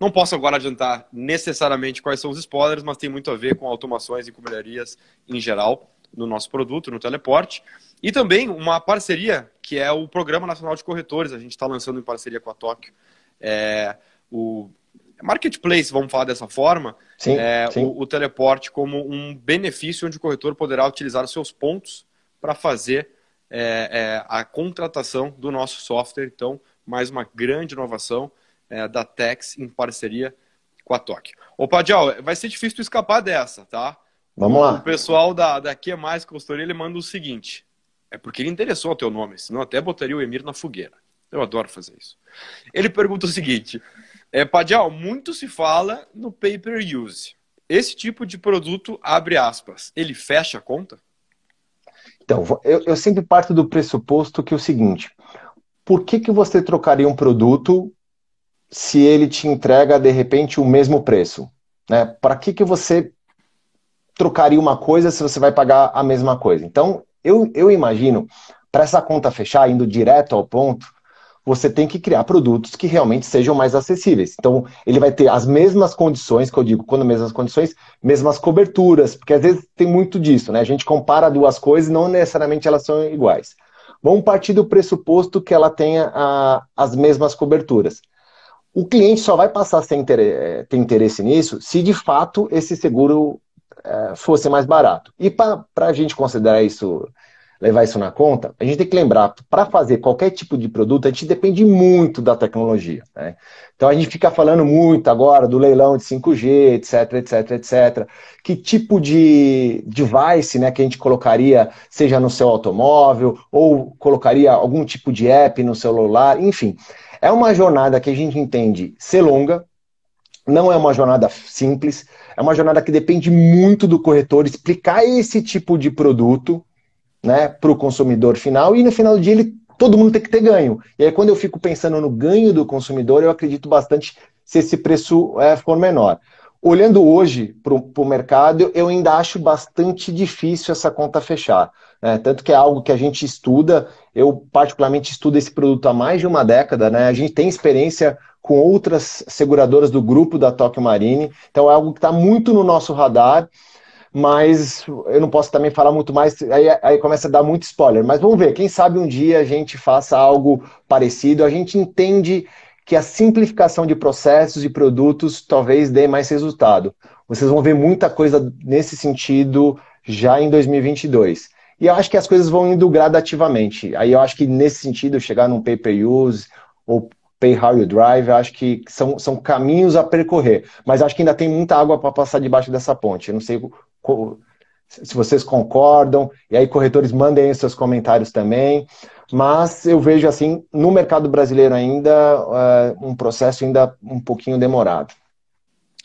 não posso agora adiantar necessariamente quais são os spoilers, mas tem muito a ver com automações e encomendarias em geral no nosso produto, no teleporte. E também uma parceria, que é o Programa Nacional de Corretores, a gente está lançando em parceria com a Tóquio. É, o marketplace, vamos falar dessa forma, sim, é, sim. O, o, teleporte como um benefício onde o corretor poderá utilizar os seus pontos para fazer é, é, a contratação do nosso software. Então, mais uma grande inovação é, da Tex em parceria com a Tóquio. Ô, Padial, vai ser difícil tu escapar dessa, tá? Vamos lá. O pessoal da, da Q Mais Consultoria, ele manda o seguinte. É porque ele interessou o teu nome, senão até botaria o Emir na fogueira. Eu adoro fazer isso. Ele pergunta o seguinte: é, Padial, muito se fala no pay-per-use. Esse tipo de produto abre aspas. Ele fecha a conta? Então, eu, eu sempre parto do pressuposto que é o seguinte: por que, que você trocaria um produto se ele te entrega de repente o mesmo preço? Né? Para que, que você trocaria uma coisa se você vai pagar a mesma coisa? Então, eu, eu imagino, para essa conta fechar, indo direto ao ponto, você tem que criar produtos que realmente sejam mais acessíveis. Então, ele vai ter as mesmas condições, que eu digo, quando mesmas condições, mesmas coberturas, porque às vezes tem muito disso, né? A gente compara duas coisas e não necessariamente elas são iguais. Vamos partir do pressuposto que ela tenha a, as mesmas coberturas. O cliente só vai passar a eh, ter interesse nisso se de fato esse seguro é, fosse mais barato. E para a gente considerar isso, levar isso na conta, a gente tem que lembrar, para fazer qualquer tipo de produto, a gente depende muito da tecnologia. Né? Então a gente fica falando muito agora do leilão de 5G, etc, etc, etc. Que tipo de device né, que a gente colocaria, seja no seu automóvel, ou colocaria algum tipo de app no celular, enfim. É uma jornada que a gente entende ser longa, não é uma jornada simples, é uma jornada que depende muito do corretor explicar esse tipo de produto né, para o consumidor final e no final do dia ele, todo mundo tem que ter ganho. E aí, quando eu fico pensando no ganho do consumidor, eu acredito bastante se esse preço é, for menor. Olhando hoje para o mercado, eu ainda acho bastante difícil essa conta fechar. Né? Tanto que é algo que a gente estuda. Eu, particularmente, estudo esse produto há mais de uma década. Né? A gente tem experiência com outras seguradoras do grupo da Tokyo Marine. Então é algo que está muito no nosso radar, mas eu não posso também falar muito mais, aí, aí começa a dar muito spoiler. Mas vamos ver, quem sabe um dia a gente faça algo parecido. A gente entende que a simplificação de processos e produtos talvez dê mais resultado. Vocês vão ver muita coisa nesse sentido já em 2022. E eu acho que as coisas vão indo gradativamente. Aí eu acho que nesse sentido, chegar num pay-per-use ou Pay How You Drive, acho que são, são caminhos a percorrer. Mas acho que ainda tem muita água para passar debaixo dessa ponte. Eu não sei se vocês concordam. E aí, corretores, mandem aí seus comentários também. Mas eu vejo, assim, no mercado brasileiro ainda, eh, um processo ainda um pouquinho demorado.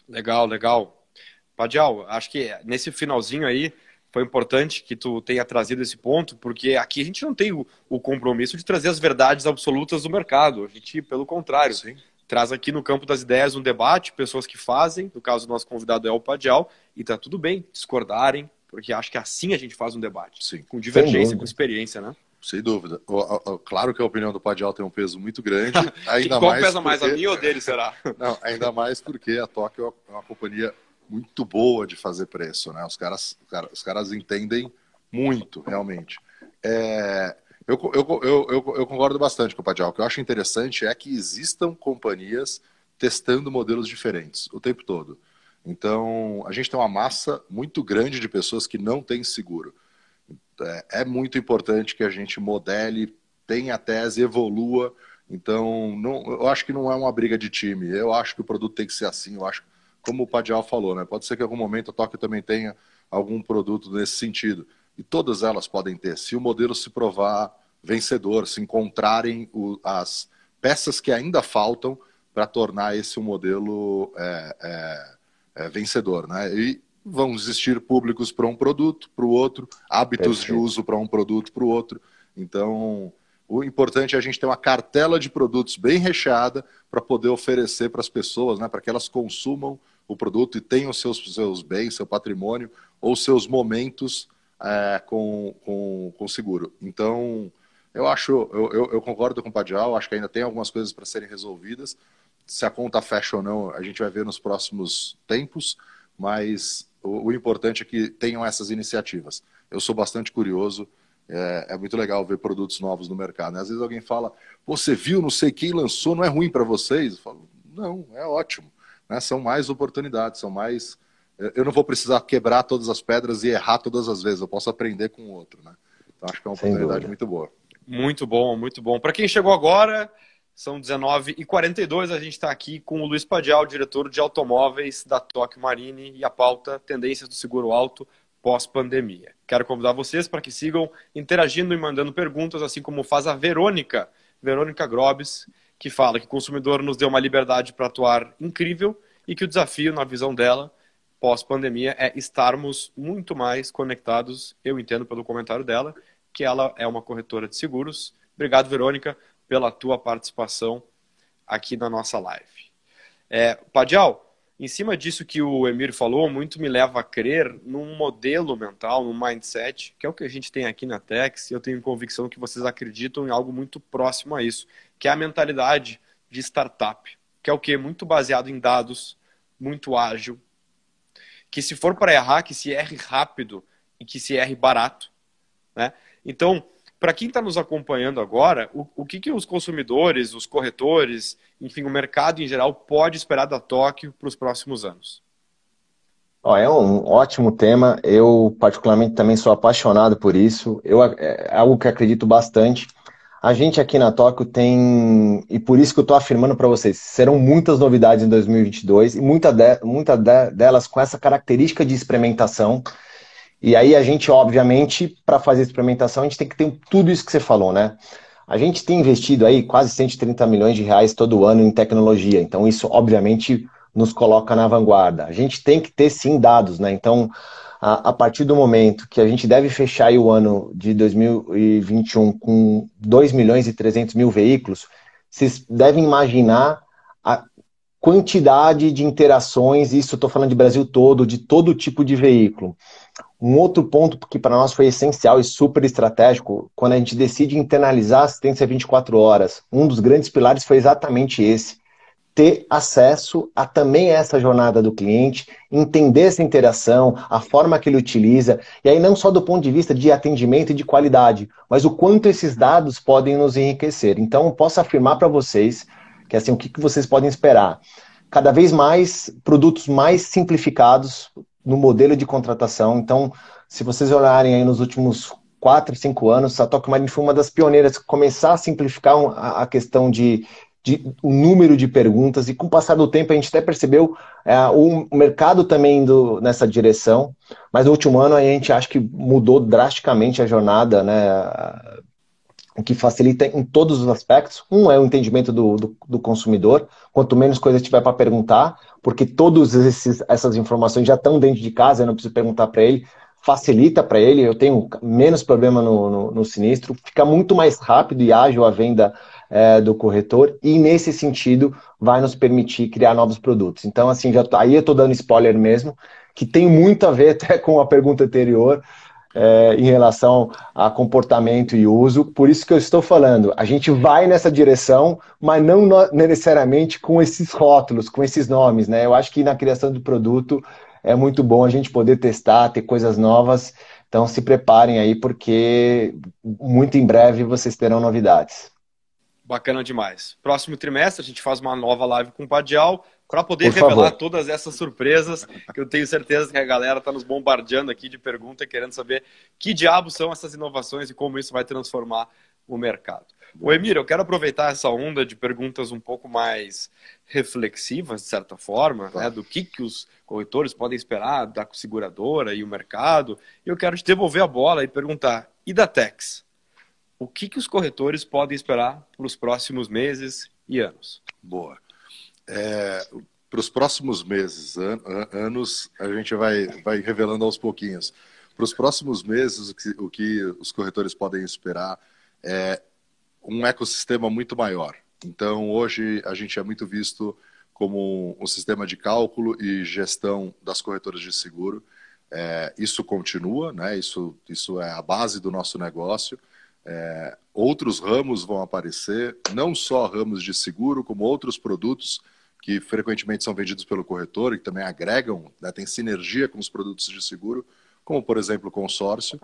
Legal, legal. Padial, acho que nesse finalzinho aí, foi importante que tu tenha trazido esse ponto, porque aqui a gente não tem o, o compromisso de trazer as verdades absolutas do mercado. A gente, pelo contrário, Sim. traz aqui no campo das ideias um debate, pessoas que fazem, no caso do nosso convidado é o Padial, e tá tudo bem discordarem, porque acho que assim a gente faz um debate. Sim. Com divergência, com experiência, né? Sem dúvida. claro que a opinião do Padial tem um peso muito grande. *laughs* Ainda Qual mais pesa porque... mais, a minha ou dele, será? *laughs* Não, ainda mais porque a Tóquio é, é uma companhia muito boa de fazer preço, né? Os caras, os caras entendem muito, realmente. É, eu, eu, eu, eu, concordo bastante com o Padial. O que eu acho interessante é que existam companhias testando modelos diferentes o tempo todo. Então, a gente tem uma massa muito grande de pessoas que não tem seguro. É, é muito importante que a gente modele, tenha tese, evolua. Então, não, eu acho que não é uma briga de time. Eu acho que o produto tem que ser assim. Eu acho que como o Padial falou, né? Pode ser que em algum momento a Tóquio também tenha algum produto nesse sentido. E todas elas podem ter, se o modelo se provar vencedor, se encontrarem o, as peças que ainda faltam para tornar esse um modelo é, é, é, vencedor, né? E vão existir públicos para um produto, para o outro, hábitos Perfeito. de uso para um produto, para o outro. Então, o importante é a gente ter uma cartela de produtos bem recheada para poder oferecer para as pessoas, né, para que elas consumam o produto e tenham seus, seus bens, seu patrimônio ou seus momentos é, com, com, com seguro. Então, eu acho, eu, eu, eu concordo com o Padial, acho que ainda tem algumas coisas para serem resolvidas. Se a conta fecha ou não, a gente vai ver nos próximos tempos, mas o, o importante é que tenham essas iniciativas. Eu sou bastante curioso, é, é, muito legal ver produtos novos no mercado. Né? Às vezes alguém fala, você viu, não sei quem lançou, não é ruim para vocês? Eu falo, não, é ótimo né, são mais oportunidades, são mais. Eh, eu não vou precisar quebrar todas as pedras e errar todas as vezes, eu posso aprender com o outro. Né? Então acho que é uma Sem oportunidade dúvida. muito boa. Muito bom, muito bom. Para quem chegou agora, são 19h42, a gente está aqui com o Luiz Padial, diretor de automóveis da Tóquio Marine, e a pauta Tendências do Seguro Alto pós-pandemia. Quero convidar vocês para que sigam interagindo e mandando perguntas, assim como faz a Verônica, Verônica Grobes, que fala que o consumidor nos deu uma liberdade para atuar incrível e que o desafio, na visão dela, pós-pandemia, é estarmos muito mais conectados, eu entendo pelo comentário dela, que ela é uma corretora de seguros. Obrigado, Verônica, pela tua participação aqui na nossa live. É, Padial, em cima disso que o Emir falou, muito me leva a crer num modelo mental, num mindset, que é o que a gente tem aqui na Tex, e eu tenho convicção que vocês acreditam em algo muito próximo a isso, que é a mentalidade de startup, que é o que? Muito baseado em dados, muito ágil, que se for para errar, que se erre rápido e que se erre barato. Né? Então, para quem está nos acompanhando agora, o, o que, que os consumidores, os corretores, enfim, o mercado em geral pode esperar da Tóquio para os próximos anos? Oh, é um ótimo tema. Eu, particularmente, também sou apaixonado por isso. Eu, é, é algo que acredito bastante. A gente aqui na Tóquio tem, e por isso que eu estou afirmando para vocês, serão muitas novidades em 2022 e muita, de, muita de, delas com essa característica de experimentação. E aí a gente, obviamente, para fazer experimentação, a gente tem que ter tudo isso que você falou, né? A gente tem investido aí quase 130 milhões de reais todo ano em tecnologia, então isso, obviamente, nos coloca na vanguarda. A gente tem que ter sim dados, né? Então, a, a partir do momento que a gente deve fechar o ano de 2021 com 2 milhões e 300 mil veículos, vocês devem imaginar a quantidade de interações, isso estou falando de Brasil todo, de todo tipo de veículo. Um outro ponto que para nós foi essencial e super estratégico, quando a gente decide internalizar a assistência 24 horas, um dos grandes pilares foi exatamente esse ter acesso a também essa jornada do cliente, entender essa interação, a forma que ele utiliza, e aí não só do ponto de vista de atendimento e de qualidade, mas o quanto esses dados podem nos enriquecer. Então, posso afirmar para vocês que assim, o que, que vocês podem esperar? Cada vez mais produtos mais simplificados no modelo de contratação. Então, se vocês olharem aí nos últimos quatro, cinco anos, a Toque Marinho foi uma das pioneiras que começar a simplificar a questão de, de, o número de perguntas, e com o passar do tempo a gente até percebeu é, o mercado também indo nessa direção, mas no último ano a gente acha que mudou drasticamente a jornada, né? O que facilita em todos os aspectos. Um é o entendimento do, do, do consumidor. Quanto menos coisa tiver para perguntar, porque todas essas informações já estão dentro de casa, eu não preciso perguntar para ele facilita para ele, eu tenho menos problema no, no, no, sinistro, fica muito mais rápido e ágil a venda é, do corretor e nesse sentido vai nos permitir criar novos produtos. Então, assim, já aí eu estou dando spoiler mesmo, que tem muito a ver *laughs* até com a pergunta anterior é, em relação a comportamento e uso. Por isso que eu estou falando, a gente vai nessa direção, mas não necessariamente com esses rótulos, com esses nomes, né? Eu acho que na criação do produto é muito bom a gente poder testar, ter coisas novas. Então se preparem aí, porque muito em breve vocês terão novidades. Bacana demais. Próximo trimestre a gente faz uma nova live com o Padial para poder Por revelar favor. todas essas surpresas que eu tenho certeza que a galera está nos bombardeando aqui de pergunta, querendo saber que diabos são essas inovações e como isso vai transformar o mercado. O Emir, eu quero aproveitar essa onda de perguntas um pouco mais reflexivas, de certa forma, né, claro. né, do que, que os corretores podem esperar da seguradora e o mercado. e Eu quero te devolver a bola e perguntar, e da Tex? o que, que os corretores podem esperar para os próximos meses e anos? Boa. É, para os próximos meses, an anos, a gente vai, vai revelando aos pouquinhos. Para os próximos meses, o que, o que os corretores podem esperar é um ecossistema muito maior. Então, hoje, a gente é muito visto como um sistema de cálculo e gestão das corretoras de seguro. É, isso continua, né? isso, isso é a base do nosso negócio é, outros ramos vão aparecer, não só ramos de seguro, como outros produtos que frequentemente são vendidos pelo corretor e que também agregam, né, tem sinergia com os produtos de seguro, como por exemplo o consórcio.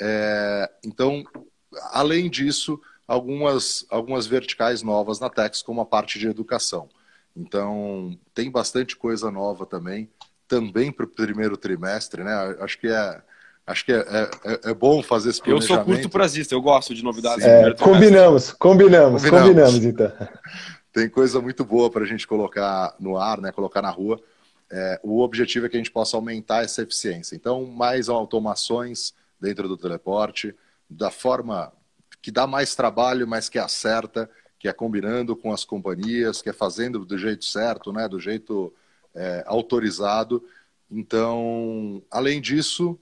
É, então, além disso, algumas, algumas verticais novas na Tex, como a parte de educação. Então, tem bastante coisa nova também, também para o primeiro trimestre, né? Acho que é Acho que é, é, é, é, bom fazer esse planejamento. Eu sou curto prazista, eu gosto de novidades. É, combinamos, combinamos, combinamos, combinamos, então. *laughs* Tem coisa muito boa para a gente colocar no ar, né? colocar na rua. É, o objetivo é que a gente possa aumentar essa eficiência. Então, mais automações dentro do teleporte, da forma que dá mais trabalho, mas que acerta, que é combinando com as companhias, que é fazendo do jeito certo, né? do jeito é, autorizado. Então, além disso,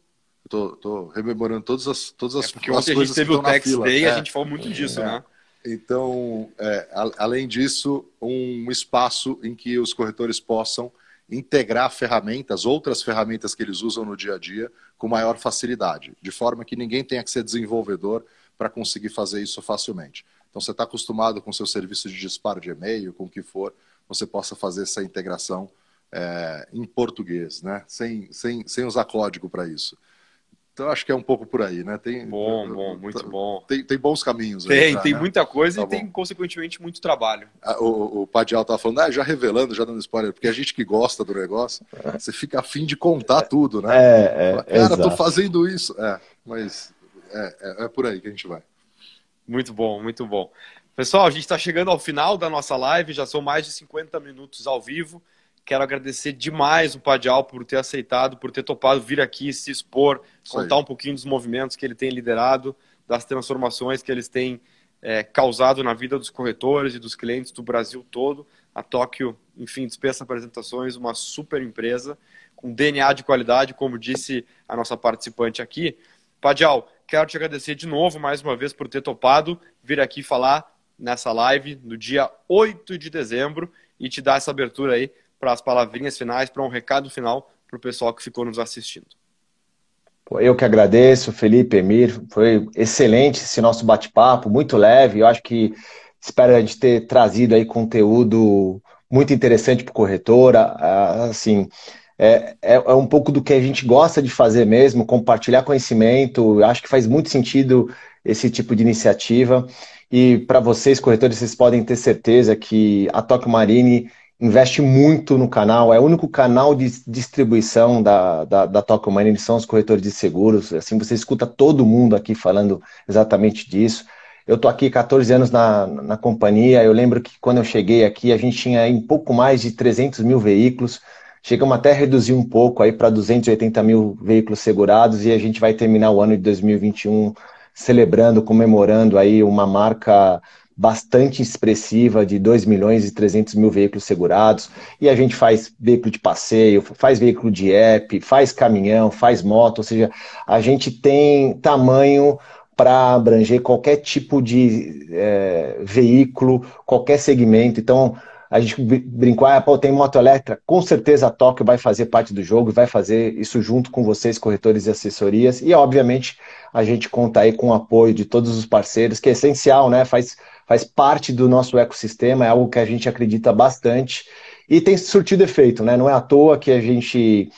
Tô, tô rememorando todas as, todas as, é porque as ontem coisas a gente teve o Tax Day e é. a gente falou muito disso, é. né? Então, é, a, além disso, um espaço em que os corretores possam integrar ferramentas, outras ferramentas que eles usam no dia a dia, com maior facilidade, de forma que ninguém tenha que ser desenvolvedor para conseguir fazer isso facilmente. Então, você está acostumado com seu serviço de disparo de e-mail, com o que for, você possa fazer essa integração é, em português, né? sem, sem, sem usar código para isso. Então acho que é um pouco por aí, né? Tem, bom, tá, bom, tá, muito bom. Tem, tem bons caminhos. Tem, aí, tem né? muita coisa tá e bom. tem, consequentemente, muito trabalho. Ah, o, o Padial tá falando, ah, já revelando, já dando spoiler, porque a gente que gosta do negócio, é. você fica afim de contar tudo, né? É, é, Cara, exato. tô fazendo isso. É, mas é, é, é por aí que a gente vai. Muito bom, muito bom. Pessoal, a gente está chegando ao final da nossa live, já são mais de 50 minutos ao vivo. Quero agradecer demais o Padial por ter aceitado, por ter topado vir aqui, se expor, contar um pouquinho dos movimentos que ele tem liderado, das transformações que eles têm é, causado na vida dos corretores e dos clientes do Brasil todo. A Tóquio, enfim, dispensa apresentações, uma super empresa, com DNA de qualidade, como disse a nossa participante aqui. Padial, quero te agradecer de novo, mais uma vez, por ter topado vir aqui falar nessa live no dia 8 de dezembro e te dar essa abertura aí para as palavrinhas finais, para um recado final para o pessoal que ficou nos assistindo. Eu que agradeço, Felipe, Emir. Foi excelente esse nosso bate-papo, muito leve. Eu acho que espero a gente ter trazido aí conteúdo muito interessante para o corretor. Assim, é, é, é, um pouco do que a gente gosta de fazer mesmo, compartilhar conhecimento. Eu acho que faz muito sentido esse tipo de iniciativa. E para vocês, corretores, vocês podem ter certeza que a Tóquio Marini investe muito no canal, é o único canal de distribuição da, da, da Money, são os corretores de seguros, assim, você escuta todo mundo aqui falando exatamente disso. Eu estou aqui 14 anos na, na companhia, eu lembro que quando eu cheguei aqui, a gente tinha um pouco mais de 300 mil veículos, chegamos até a reduzir um pouco aí para 280 mil veículos segurados e a gente vai terminar o ano de 2021 celebrando, comemorando aí uma marca bastante expressiva de 2 milhões e 300 mil veículos segurados. E a gente faz veículo de passeio, faz veículo de app, faz caminhão, faz moto, ou seja, a gente tem tamanho para abranger qualquer tipo de é, veículo, qualquer segmento. Então, a gente brincou, ah, pô, tem moto elétrica, com certeza a Tóquio vai fazer parte do jogo, vai fazer isso junto com vocês, corretores e assessorias, e obviamente a gente conta aí com o apoio de todos os parceiros, que é essencial, né? Faz, faz parte do nosso ecossistema, é algo que a gente acredita bastante e tem surtido efeito, né? Não é à toa que a gente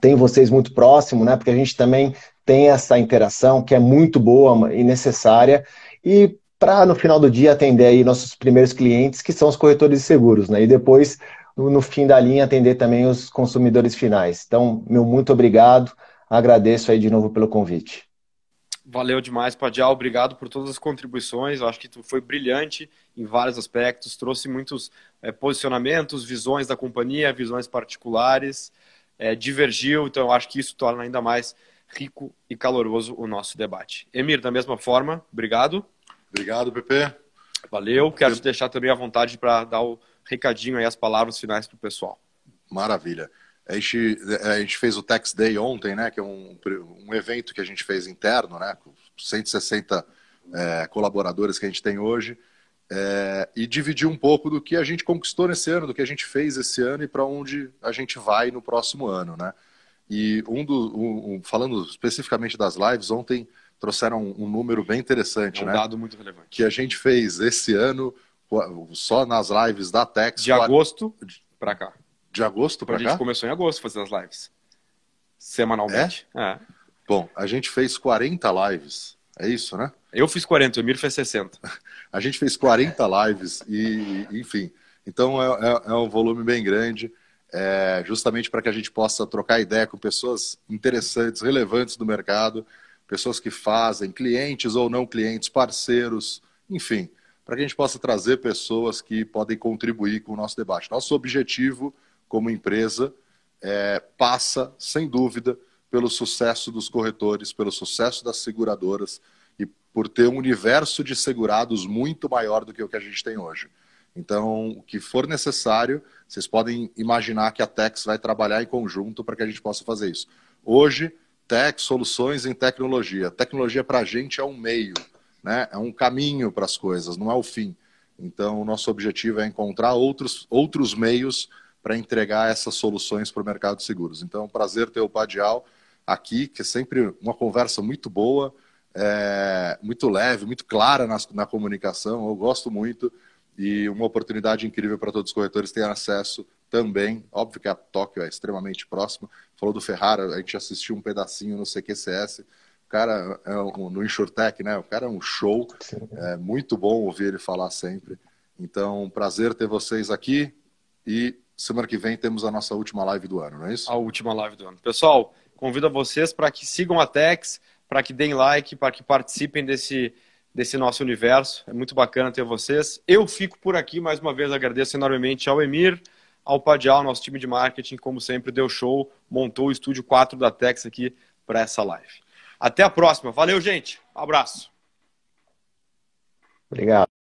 tem vocês muito próximo, né? Porque a gente também tem essa interação que é muito boa e necessária e para no final do dia atender aí nossos primeiros clientes que são os corretores de seguros, né? E depois no fim da linha atender também os consumidores finais. Então, meu muito obrigado, agradeço aí de novo pelo convite. Valeu demais, Padial. Obrigado por todas as contribuições. Eu acho que tu foi brilhante em vários aspectos. Trouxe muitos é, posicionamentos, visões da companhia, visões particulares. É, divergiu, então eu acho que isso torna ainda mais rico e caloroso o nosso debate. Emir, da mesma forma, obrigado. Obrigado, Pepe. Valeu. Quero Pepe. te deixar também à vontade para dar o recadinho aí, as palavras finais para o pessoal. Maravilha. A gente, a gente fez o Tax Day ontem, né? Que é um, um evento que a gente fez interno, né? Com 160 é, colaboradores que a gente tem hoje. É, e dividir um pouco do que a gente conquistou nesse ano, do que a gente fez esse ano e para onde a gente vai no próximo ano, né? E um do, um, falando especificamente das lives, ontem trouxeram um, um número bem interessante, é um né? dado muito relevante. Que a gente fez esse ano só nas lives da Tex. De agosto para cá. De agosto para cá? A gente começou em agosto fazendo as lives. Semanalmente. É? é? Bom, a gente fez 40 lives. É isso, né? Eu fiz 40, o Emir fez 60. *laughs* a gente fez 40 lives e, enfim. Então é, é, é um volume bem grande. É, justamente para que a gente possa trocar ideia com pessoas interessantes, relevantes do mercado, pessoas que fazem, clientes ou não clientes, parceiros, enfim, para que a gente possa trazer pessoas que podem contribuir com o nosso debate. Nosso objetivo como empresa é, passa, sem dúvida, pelo sucesso dos corretores, pelo sucesso das seguradoras e por ter um universo de segurados muito maior do que o que a gente tem hoje. Então, o que for necessário, vocês podem imaginar que a Tex vai trabalhar em conjunto para que a gente possa fazer isso. Hoje, Tex soluções em tecnologia. Tecnologia para a gente é um meio, né? é um caminho para as coisas, não é o fim. Então, o nosso objetivo é encontrar outros, outros meios para entregar essas soluções para o mercado de seguros. Então, é um prazer ter o Padial aqui, que é sempre uma conversa muito boa, é, muito leve, muito clara na, na comunicação. Eu gosto muito e uma oportunidade incrível para todos os corretores terem acesso também. Óbvio que a Tóquio é extremamente próxima. Falou do Ferrari, a gente assistiu um pedacinho no CQCS. O cara é um, no InsurTech, né? O cara é um show. É muito bom ouvir ele falar sempre. Então, prazer ter vocês aqui e semana que vem temos a nossa última live do ano, não é isso? A última live do ano. Pessoal, convido a vocês para que sigam a Tex, para que deem like, para que participem desse, desse nosso universo. É muito bacana ter vocês. Eu fico por aqui, mais uma vez agradeço enormemente ao Emir, ao Padial, nosso time de marketing, como sempre, deu show, montou o estúdio 4 da Tex aqui para essa live. Até a próxima. Valeu, gente. Um abraço. Obrigado.